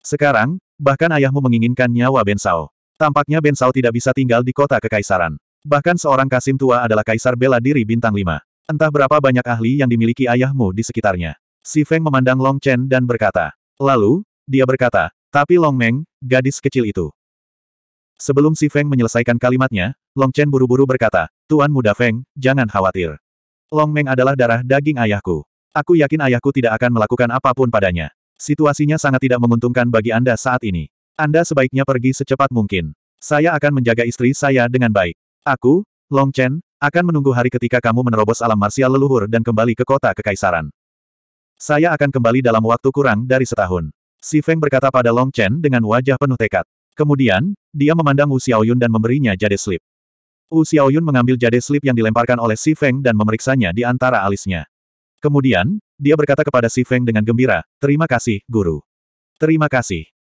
Speaker 1: Sekarang, bahkan ayahmu menginginkan nyawa Bensao. Tampaknya Bensao tidak bisa tinggal di kota kekaisaran. Bahkan seorang kasim tua adalah kaisar bela diri bintang lima. Entah berapa banyak ahli yang dimiliki ayahmu di sekitarnya. Si Feng memandang Long Chen dan berkata. Lalu, dia berkata, tapi Long Meng, gadis kecil itu. Sebelum Si Feng menyelesaikan kalimatnya, Long Chen buru-buru berkata, Tuan Muda Feng, jangan khawatir. Long Meng adalah darah daging ayahku. Aku yakin ayahku tidak akan melakukan apapun padanya. Situasinya sangat tidak menguntungkan bagi Anda saat ini. Anda sebaiknya pergi secepat mungkin. Saya akan menjaga istri saya dengan baik. Aku, Long Chen, akan menunggu hari ketika kamu menerobos alam marsial leluhur dan kembali ke kota kekaisaran. Saya akan kembali dalam waktu kurang dari setahun. Si Feng berkata pada Long Chen dengan wajah penuh tekad. Kemudian, dia memandang Wu Xiaoyun dan memberinya jade slip. Wu Xiaoyun mengambil jade slip yang dilemparkan oleh Si Feng dan memeriksanya di antara alisnya. Kemudian, dia berkata kepada Si Feng dengan gembira, Terima kasih, Guru. Terima kasih.